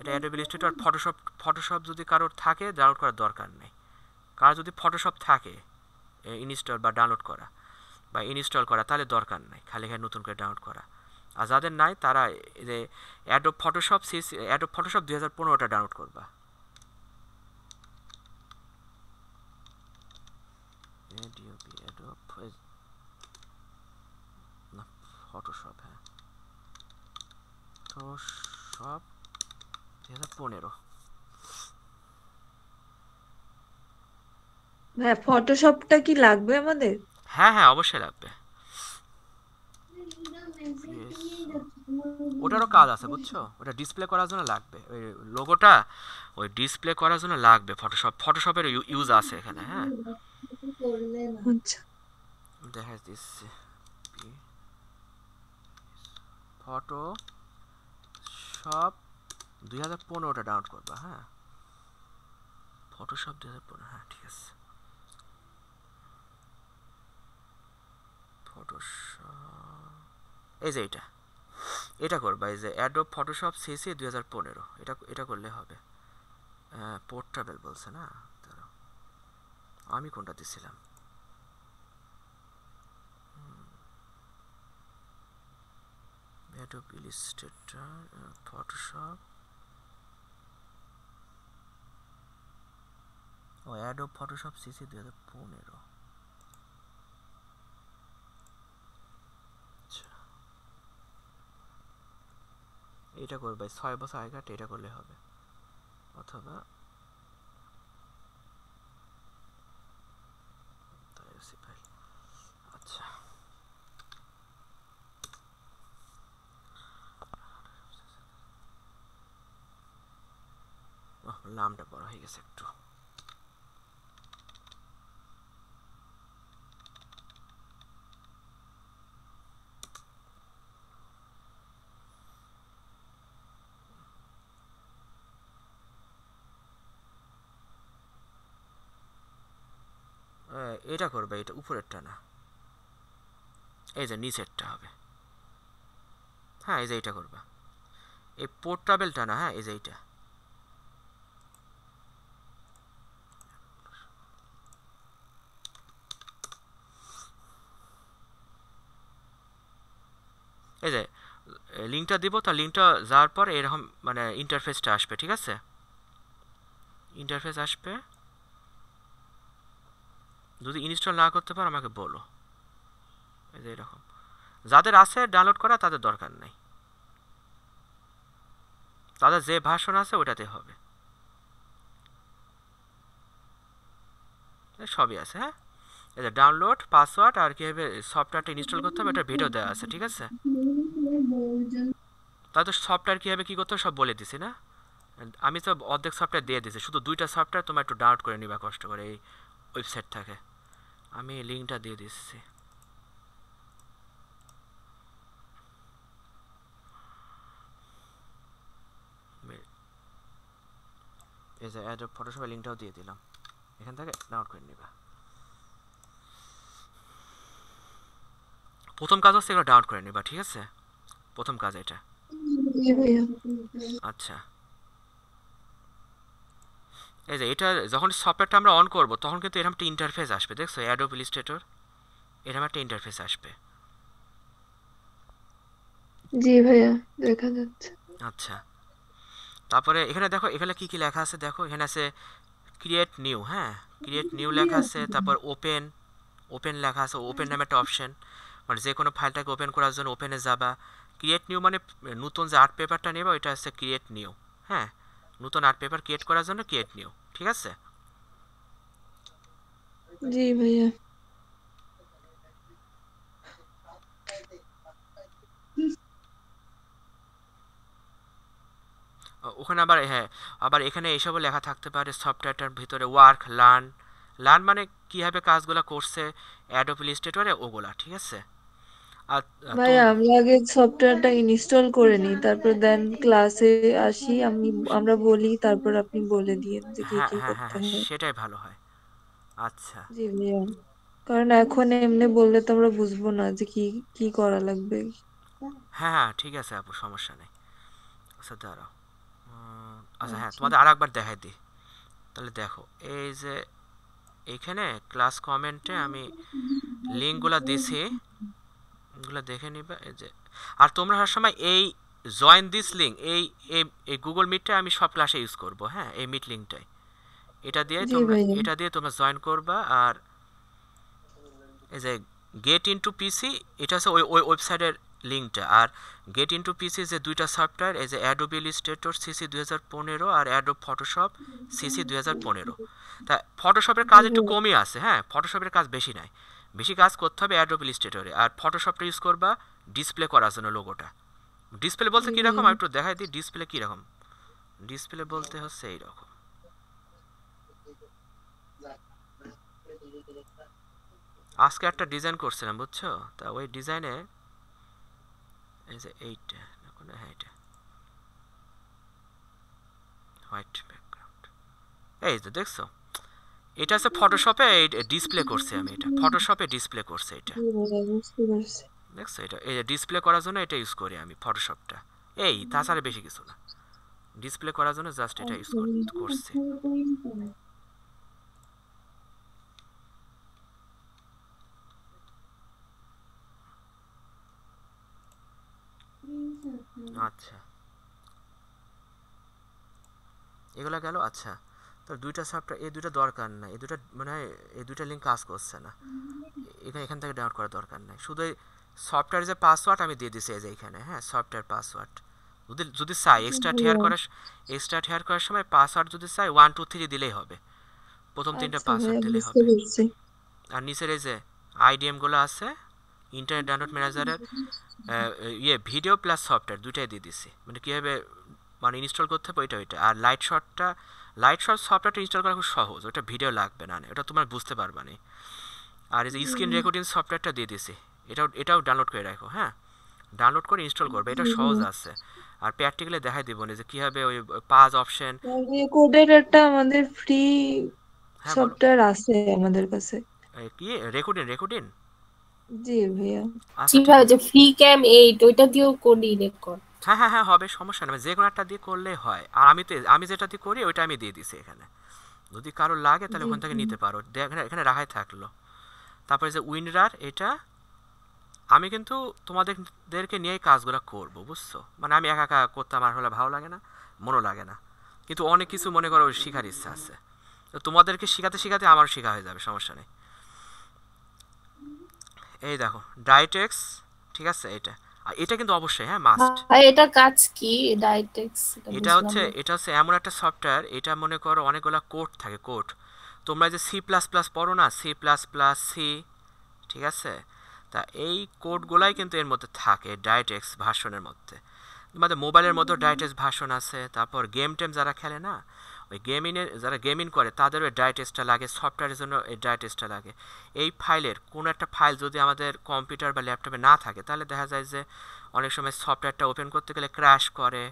এটা অ্যাডো ইলিস্ট্রেটর ফটোশপ ফটোশপ যদি কারোর থাকে ডাউনলোড করার দরকার নেই কারো যদি ফটোশপ থাকে ইনস্টল বা ডাউনলোড করা বা ইনস্টল করা তাহলে দরকার নেই খালি এখানে নতুন করে ডাউনলোড করা আর যাদের নাই তারা যে ফটোশপ সিস অ্যাডো ফটোশপ দুই হাজার পনেরোটা ডাউনলোড করবা না ফটোশপ হ্যাঁ ফটোশপ দুই হাজার পনেরো হ্যাঁ ফটোশপটা কি লাগবে আমাদের হ্যাঁ হ্যাঁ অবশ্যই লাগবে ওটারও কাজ আছে বুঝছো ওটা ডিসপ্লে করার জন্য লাগবে ওই লোগোটা ওই ডিসপ্লে করার জন্য লাগবে ফটোশপ ফটোশপের ইউজ আছে এখানে হ্যাঁ আচ্ছা। দেখা দিচ্ছি ফটো শপ দুই হাজার পনেরোটা ডাউনলোড করবা হ্যাঁ ফটোশপ দুই হাজার পনেরো হ্যাঁ ঠিক আছে ফটোশপ এই যে এইটা এটা করবা এই যে অ্যাডোব ফটোশপ সিসি দুই হাজার পনেরো এটা এটা করলে হবে পোর্টাবেল বলছে না আমি কোনটা দিছিলাম অ্যাডোব ইলিস্ট্রেটর ফটোশপ ও অ্যাডোব ফটোশপ সিসি দুই হাজার পনেরো এটা করবে ছয় বছর আগেকারটা এটা করলে হবে অথবা আচ্ছা নামটা বড় হয়ে গেছে একটু এটা উপরেরটা না এই যে নিচেরটা হবে হ্যাঁ এই যে এইটা করবা এই পোর্টাবেলটা না হ্যাঁ এই যে এইটা এই যে লিঙ্কটা দিব তা লিঙ্কটা যাওয়ার পর এরকম মানে ইন্টারফেসটা আসবে ঠিক আছে ইন্টারফেস আসবে যদি ইনস্টল না করতে পারো আমাকে বলো এই যে এরকম যাদের আছে ডাউনলোড করা তাদের দরকার নাই তাদের যে ভাষণ আছে ওটাতে হবে সবই আছে হ্যাঁ এই যে ডাউনলোড পাসওয়ার্ড আর কীভাবে সফটওয়্যারটা ইনস্টল করতে হবে এটা ভিডিও দেওয়া আছে ঠিক আছে তা তো সফটওয়্যার কীভাবে কী করতে সব বলে দিছি না আমি তো অর্ধেক সফটওয়্যার দিয়ে দিছি শুধু দুইটা সফটওয়্যার তোমার একটু ডাউনলোড করে নিবা কষ্ট করে এই ওয়েবসাইট থেকে আমি লিঙ্কটা দিয়ে দিচ্ছি এই যে অ্যাডব ফটোশপের লিঙ্কটাও দিয়ে দিলাম এখান থেকে ডাউনলোড করে নেবে প্রথম কাজ হচ্ছে এগুলো ডাউনলোড করে নেবা ঠিক আছে প্রথম কাজ এটা হ্যাঁ, হ্যাঁ। আচ্ছা এই যে এটা যখন সফটওয়্যারটা আমরা অন করব তখন কিন্তু এরকম একটা ইন্টারফেস আসবে দেখছো অ্যাডো ইলিস্ট্রেটর এরকম একটা ইন্টারফেস আসবে জি ভাইয়া দেখা যাচ্ছে আচ্ছা তারপরে এখানে দেখো এখানে কি কি লেখা আছে দেখো এখানে আছে ক্রিয়েট নিউ হ্যাঁ ক্রিয়েট নিউ লেখা আছে তারপর ওপেন ওপেন লেখা আছে ওপেন নামে একটা অপশন মানে যে কোনো ফাইলটাকে ওপেন করার জন্য ওপেনে যাবা ক্রিয়েট নিউ মানে নতুন যে আর্ট পেপারটা নেবা ওইটা আছে ক্রিয়েট নিউ হ্যাঁ নতুন আর্ট পেপার ক্রিয়েট করার জন্য ক্রিয়েট নিও ঠিক আছে জি ভাইয়া ওখানে আবার হ্যাঁ আবার এখানে এসবও লেখা থাকতে পারে সফটওয়্যারটার ভিতরে ওয়ার্ক লার্ন লার্ন মানে কীভাবে কাজগুলো করছে অ্যাডোপ ইলিস্ট্রেটরে ওগুলা ঠিক আছে ভাই আমরা আগে সফটওয়্যারটা ইনস্টল করে নিই তারপর দেন ক্লাসে আসি আমি আমরা বলি তারপর আপনি বলে দিয়ে যে কি হ্যাঁ, কি হ্যাঁ, করতে হ্যাঁ, সেটাই ভালো হয় আচ্ছা জি ভাইয়া কারণ এখন এমনি বললে তো আমরা বুঝবো না যে কি কি করা লাগবে হ্যাঁ হ্যাঁ ঠিক আছে আপু সমস্যা নেই আচ্ছা দাঁড়াও আচ্ছা হ্যাঁ আচ্ছা। তোমাদের আর একবার দেখাই দিই তাহলে দেখো এই যে এখানে ক্লাস কমেন্টে আমি লিঙ্কগুলো দিছি এগুলো দেখে নিবা এই যে আর তোমরা সময় এই জয়েন দিস লিঙ্ক এই এই গুগল মিটটা আমি সব ক্লাসে ইউজ করব হ্যাঁ এই মিট লিঙ্কটাই এটা দিয়ে তোমরা এটা দিয়ে তোমরা জয়েন করবা আর এই যে গেট ইনটু পিসি এটা হচ্ছে ওই ওই ওয়েবসাইটের লিঙ্কটা আর গেট ইনটু পিসি যে দুইটা সফটওয়্যার এই যে অ্যাডোবি ইলিস্ট্রেটর সিসি দুই আর অ্যাডোব ফটোশপ সিসি দুই তা ফটোশপের কাজ একটু কমই আছে হ্যাঁ ফটোশপের কাজ বেশি নাই বেশি কাজ করতে হবে অ্যাডোব ইলিস্ট্রেটরে আর ফটোশপটা ইউজ করবা ডিসপ্লে করার জন্য লোগোটা ডিসপ্লে বলতে কি রকম একটু দেখাই দিই ডিসপ্লে কি রকম ডিসপ্লে বলতে হচ্ছে এই রকম আজকে একটা ডিজাইন করছিলাম বুঝছো তা ওই ডিজাইনে এই যে এইটা হ্যাঁ এইটা হোয়াইট ব্যাকগ্রাউন্ড এই যে দেখছো এটা আছে ফটোশপে ডিসপ্লে করছে আমি এটা ফটোশপে ডিসপ্লে করছে এটা দেখছো এটা এই ডিসপ্লে করার জন্য এটা ইউজ করি আমি ফটোশপটা এই তাছাড়া বেশি কিছু না ডিসপ্লে করার জন্য জাস্ট এটা ইউজ আচ্ছা, করছি আচ্ছা এগুলা গেল আচ্ছা তো দুইটা সফটওয়্যার এই দুইটা দরকার নাই এই দুটা মানে এই দুইটা লিঙ্ক কাজ করছে না এখানে এখান থেকে ডাউনলোড করার দরকার নাই শুধু সফটওয়্যার যে পাসওয়ার্ড আমি দিয়ে দিছি এই যে এখানে হ্যাঁ সফটওয়্যার পাসওয়ার্ড যদি যদি চাই এক্সট্রা হেয়ার করার এক্সট্রা হেয়ার করার সময় পাসওয়ার্ড যদি চাই ওয়ান টু থ্রি দিলেই হবে প্রথম তিনটা পাসওয়ার্ড আচ্ছা, হ্যাঁ, দিলেই হবে আর নিচের এই যে আইডিএমগুলো আছে ইন্টারনেট ডাউনলোড ম্যানেজারের ইয়ে ভিডিও প্লাস সফটওয়্যার দুইটাই দিয়ে দিছি মানে কীভাবে মানে ইনস্টল করতে হবে ওইটা ওইটা আর লাইট শটটা লাইট শর্ট সফটওয়্যারটা ইনস্টল করা খুব সহজ ওটা ভিডিও লাগবে না এটা তোমার বুঝতে পারবা না আর এই যে স্ক্রিন রেকর্ডিং সফটওয়্যারটা দিয়ে দিয়েছি এটাও এটাও ডাউনলোড করে রাখো হ্যাঁ ডাউনলোড করে ইনস্টল করবে এটা সহজ আছে আর প্র্যাকটিক্যালি দেখাই দেবো যে কি হবে ওই পাঁচ অপশন রেকর্ডের একটা আমাদের ফ্রি সফটওয়্যার আছে আমাদের কাছে কি রেকর্ডিং রেকর্ডিং জি ভাইয়া কিভাবে আচ্ছা, যে ফ্রি ক্যাম 8 ওইটা দিও কোডিং রেকর্ড হ্যাঁ হ্যাঁ হ্যাঁ হবে সমস্যা না যে কোনো একটা দিয়ে করলে হয় আর আমি তো আমি যেটা দিয়ে করি ওইটা আমি দিয়ে দিছি এখানে যদি কারো লাগে তাহলে ওখান থেকে নিতে পারো এখানে রাখাই থাকলো তারপরে যে উইন্ডার এটা আমি কিন্তু তোমাদেরকে নিয়েই কাজগুলো করব বুঝছো মানে আমি একা একা করতে আমার হলে ভালো লাগে না মনও লাগে না কিন্তু অনেক কিছু মনে করো শেখার ইচ্ছা আছে তো তোমাদেরকে শেখাতে শেখাতে আমার শেখা হয়ে যাবে সমস্যা নেই এই দেখো ডাইটেক্স ঠিক আছে এটা এটা কিন্তু অবশ্যই হ্যাঁ মাস্ট হ্যাঁ, এটা কাজ কি ডাইটেক্স এটা হচ্ছে এটা হচ্ছে এমন একটা সফটওয়্যার এটা মনে করো অনেকগুলা কোড থাকে কোড তোমরা যে সি প্লাস প্লাস পড়ো না সি প্লাস প্লাস সি ঠিক আছে তা এই কোডগুলাই কিন্তু এর মধ্যে থাকে ডাইটেক্স ভাষণের মধ্যে তোমাদের মোবাইলের মধ্যে ডাইটেক্স ভাষণ আছে তারপর গেম টেম যারা খেলে না গেমিংয়ের মানে যারা গেমিং করে তাদেরও ডায় টেস্টটা লাগে সফটওয়্যারের জন্য এই ডায় টেস্টটা লাগে এই ফাইলের কোনো একটা ফাইল যদি আমাদের কম্পিউটার বা ল্যাপটপে না থাকে তাহলে দেখা যায় যে অনেক সময় সফটওয়্যারটা ওপেন করতে গেলে ক্র্যাশ করে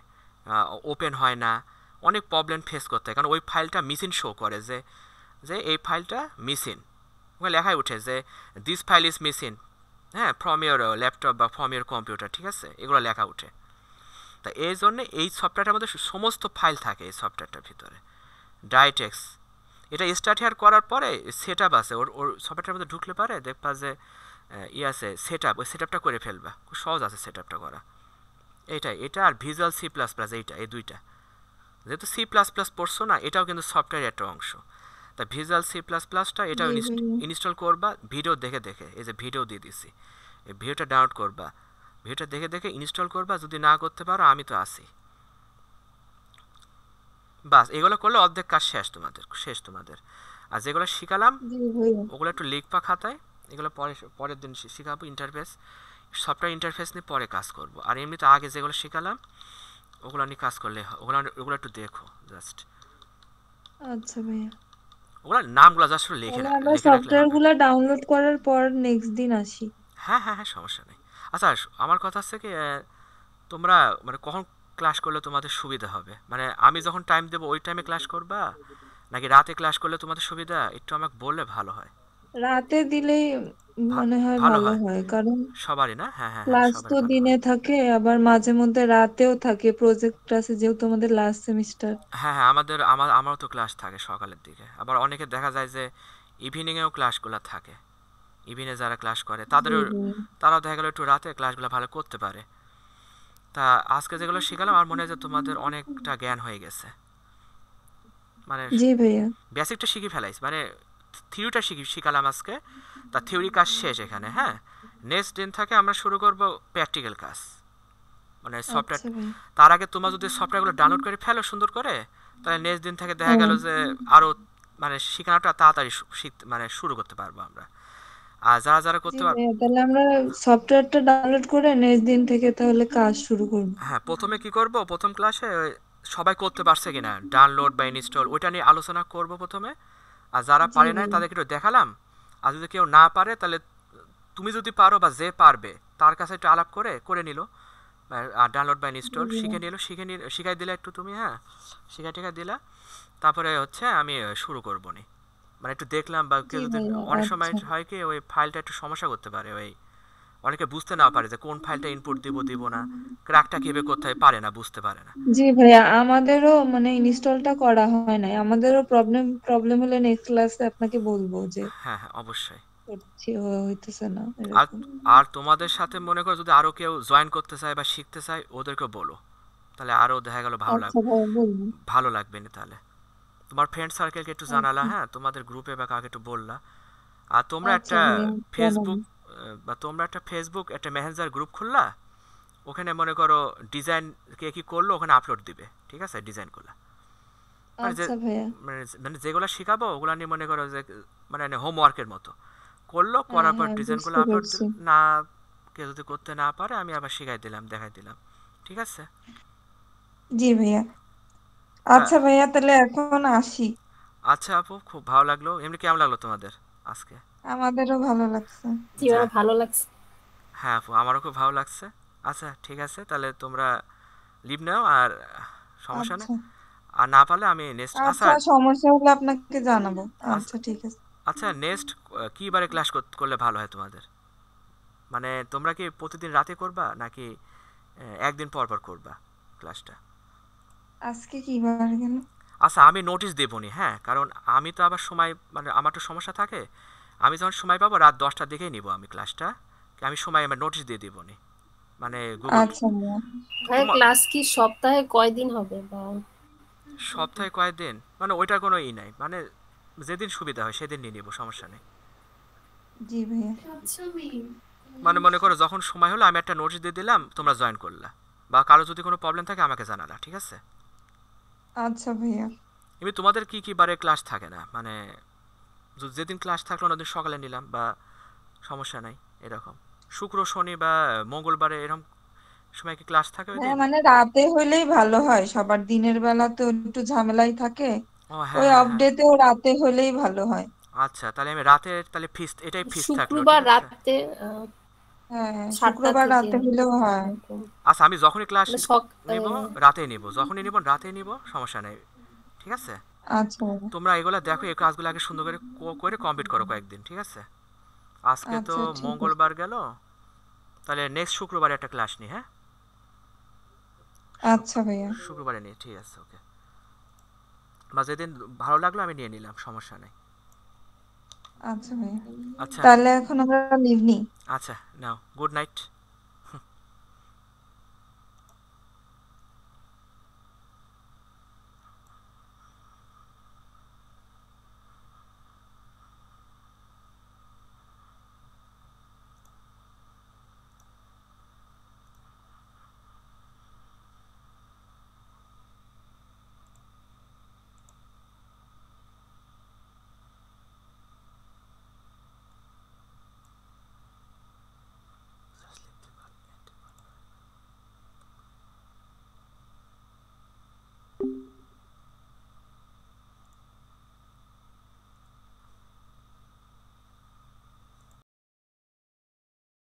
ওপেন হয় না অনেক প্রবলেম ফেস করতে হয় কারণ ওই ফাইলটা মিসিন শো করে যে যে এই ফাইলটা মিসিন ওখানে লেখাই উঠে যে দিস ফাইল ইজ মিসিং হ্যাঁ ফ্রম ইয়ার ল্যাপটপ বা ফ্রম ইয়ার কম্পিউটার ঠিক আছে এগুলো লেখা উঠে তা এই জন্যে এই সফটওয়্যারটার মধ্যে সমস্ত ফাইল থাকে এই সফটওয়্যারটার ভিতরে ডাইটেক্স এটা স্টার্ট হেয়ার করার পরে সেট আপ আছে ওর ওর সফটওয়্যারের মধ্যে ঢুকলে পারে দেখবা যে ই আছে সেট আপ ওই সেট আপটা করে ফেলবা খুব সহজ আছে সেট আপটা করা এইটাই এটা আর ভিজুয়াল সি প্লাস প্লাস এইটা এই দুইটা যেহেতু সি প্লাস প্লাস পড়ছো না এটাও কিন্তু সফটওয়্যারের একটা অংশ তা ভিজুয়াল সি প্লাস প্লাসটা এটাও ইনস্টল করবা ভিডিও দেখে দেখে এই যে ভিডিও দিয়ে দিছি এই ভিডিওটা ডাউনলোড করবা ভিডিওটা দেখে দেখে ইনস্টল করবা যদি না করতে পারো আমি তো আসি বাস এগুলো করলে অর্ধেক কাজ শেষ তোমাদের শেষ তোমাদের আর যেগুলো শিখালাম ওগুলো একটু লিখবা খাতায় এগুলো পরে পরের দিন শিখাবো ইন্টারফেস সফটওয়্যার ইন্টারফেস নিয়ে পরে কাজ করব আর এমনিতে আগে যেগুলো শিখালাম ওগুলো নিয়ে কাজ করলে ওগুলো ওগুলো একটু দেখো জাস্ট আচ্ছা ভাইয়া ওগুলো নামগুলো জাস্ট লিখে আমরা সফটওয়্যারগুলো ডাউনলোড করার পর নেক্সট দিন আসি হ্যাঁ হ্যাঁ হ্যাঁ সমস্যা নেই আচ্ছা আমার কথা হচ্ছে কি তোমরা মানে কখন ক্লাস করলে তোমাদের সুবিধা হবে মানে আমি যখন টাইম দেবো ওই টাইমে ক্লাস করবা নাকি রাতে ক্লাস করলে তোমাদের সুবিধা একটু আমাকে বললে ভালো হয় রাতে দিলেই মনে হয় ভালো হয় কারণ সবারই না হ্যাঁ হ্যাঁ ক্লাস হ্যাঁ, তো দিনে থাকে আবার মাঝে মধ্যে রাতেও থাকে প্রজেক্ট আছে যেহেতু আমাদের লাস্ট সেমিস্টার হ্যাঁ হ্যাঁ আমাদের আমার আমারও তো ক্লাস থাকে সকালের দিকে আবার অনেকে দেখা যায় যে ইভিনিং এও ক্লাসগুলো থাকে ইভিনে যারা ক্লাস করে তাদেরও তারাও দেখা গেল একটু রাতে ক্লাসগুলো ভালো করতে পারে তা আজকে যেগুলো শিখালাম আর মনে হয় যে তোমাদের অনেকটা জ্ঞান হয়ে গেছে মানে জি ভাইয়া বেসিকটা শিখে ফেলাইস মানে থিওরিটা শিখি শিখালাম আজকে তা থিওরি কাজ শেষ এখানে হ্যাঁ নেক্সট দিন থেকে আমরা শুরু করব প্র্যাকটিক্যাল কাজ মানে সফটওয়্যার আচ্ছা তার আগে তোমরা যদি সফটওয়্যারগুলো ডাউনলোড করে ফেলো সুন্দর করে তাহলে নেক্সট দিন থেকে দেখা গেল হ্যাঁ। যে আরও মানে শেখানোটা তাড়াতাড়ি মানে শুরু করতে পারবো আমরা আর করতে তাহলে আমরা সফটওয়্যারটা ডাউনলোড করে নেক্সট দিন থেকে তাহলে কাজ শুরু করব হ্যাঁ প্রথমে কি করব প্রথম ক্লাসে সবাই করতে পারছে কিনা ডাউনলোড বা ইনস্টল ওইটা নিয়ে আলোচনা করব প্রথমে আর যারা পারে না তাদেরকে একটু দেখালাম আর যদি কেউ না পারে তাহলে তুমি যদি পারো বা যে পারবে তার কাছে একটু আলাপ করে করে নিল আর ডাউনলোড বা ইনস্টল শিখে নিল শিখে নিল শিখাই দিলে একটু তুমি হ্যাঁ শিখাই টিখাই দিলা তারপরে হচ্ছে আমি শুরু করবো নি মানে একটু দেখলাম বা কেউ যদি অনেক সময় আচ্ছা। হয় কি ওই ফাইলটা একটু সমস্যা করতে পারে ওই অনেকে বুঝতে না পারে যে কোন ফাইলটা ইনপুট দিব দিব না ক্র্যাকটা কিভাবে কোথায় পারে না বুঝতে পারে না জি ভাইয়া আমাদেরও মানে ইনস্টলটা করা হয় না আমাদেরও প্রবলেম প্রবলেম হলে নেক্সট ক্লাসে আপনাকে বলবো যে হ্যাঁ হ্যাঁ অবশ্যই আর আর তোমাদের সাথে মনে করো যদি আরো কেউ জয়েন করতে চায় বা শিখতে চায় ওদেরকে বলো তাহলে আরো দেখা গেল ভালো আচ্ছা লাগবে ভালো লাগবে না তাহলে তোমার ফ্রেন্ড সার্কেলকে একটু আচ্ছা। জানালা হ্যাঁ তোমাদের গ্রুপে বা কাকে একটু বললা আর তোমরা আচ্ছা, একটা ফেসবুক বা তোমরা একটা ফেসবুক একটা মেহেঞ্জার গ্রুপ খুললা ওখানে মনে করো ডিজাইন কে কি করলো ওখানে আপলোড দিবে ঠিক আছে ডিজাইনগুলো মানে আচ্ছা মানে, মানে যেগুলো শেখাবো ওগুলা নিয়ে মনে করো যে মানে হোমওয়ার্কের মতো করলো হ্যাঁ, করার পর ডিজাইন ডিজাইনগুলো আপলোড না কে যদি করতে না পারে আমি আবার শিখাই দিলাম দেখাই দিলাম ঠিক আছে জি ভাইয়া আচ্ছা ভাইয়া তাহলে এখন আসি আচ্ছা আপু খুব ভালো লাগলো এমনি কেমন লাগলো তোমাদের আজকে আমাদেরও ভালো লাগছে জি ভালো লাগছে হ্যাঁ আপু আমারও খুব ভালো লাগছে আচ্ছা ঠিক আছে তাহলে তোমরা লিভ নাও আর সমস্যা নেই আচ্ছা। আর না পারলে আমি নেক্সট আচ্ছা, আচ্ছা সমস্যা হলে আপনাকে জানাবো আচ্ছা, আচ্ছা। ঠিক আছে আচ্ছা নেক্সট কি বারে ক্লাস করলে ভালো হয় তোমাদের মানে তোমরা কি প্রতিদিন রাতে করবা নাকি একদিন পর পর করবা ক্লাসটা আজকে কি বার গেল আচ্ছা আমি নোটিশ দেবনি হ্যাঁ কারণ আমি তো আবার সময় মানে আমার তো সমস্যা থাকে আমি যখন সময় পাবো রাত দশটার দিকেই নিব আমি ক্লাসটা আমি সময় আমার নোটিশ দিয়ে দেবো নি মানে আচ্ছা, আচ্ছা ভাই ক্লাস কি সপ্তাহে কয়দিন হবে বা সপ্তাহে কয়দিন মানে ওইটা কোনো ই নাই মানে যেদিন সুবিধা হয় সেদিন নিয়ে নিব সমস্যা নেই জি ভাইয়া আচ্ছা, মানে মনে করো যখন সময় হলো আমি একটা নোটিশ দিয়ে দিলাম তোমরা জয়েন করলা বা কারো যদি কোনো প্রবলেম থাকে আমাকে জানালা ঠিক আছে আচ্ছা ভাইয়া এমনি তোমাদের কি কি বারে ক্লাস থাকে না মানে যেদিন ক্লাস থাকলো না ওদিন সকালে নিলাম বা সমস্যা নাই এরকম শুক্র শনি বা মঙ্গলবারে এরকম সময় কি ক্লাস থাকে ওইদিন মানে রাতে হলেই ভালো হয় সবার দিনের বেলা তো একটু ঝামেলাই থাকে ও হ্যাঁ, ওই হ্যাঁ অফ ডেতেও হ্যাঁ। রাতে হলেই ভালো হয় আচ্ছা তাহলে আমি রাতে তাহলে ফিস এটাই ফিস থাকলো শুক্রবার ঠিক আছে? রাতে হ্যাঁ, শুক্রবার রাতে হলেও হয় আচ্ছা আমি যখনই মানে ক্লাস হ্যাঁ। রাতে যখনই রাতে সমস্যা নেই ঠিক আছে আচ্ছা তোমরা দেখো এই আগে সুন্দর করে করে কমপ্লিট করো কয়েকদিন ঠিক আছে আজকে তো আচ্ছা, মঙ্গলবার গেল তাহলে নেক্সট শুক্রবার একটা ক্লাস নি হ্যাঁ আচ্ছা ভাইয়া শুক্রবারে নিয়ে ঠিক আছে ওকে বা যেদিন ভালো লাগলো আমি নিয়ে নিলাম সমস্যা নেই আচ্ছা ভাইয়া আচ্ছা তাহলে এখন আমরা লিভ নি আচ্ছা নাও গুড নাইট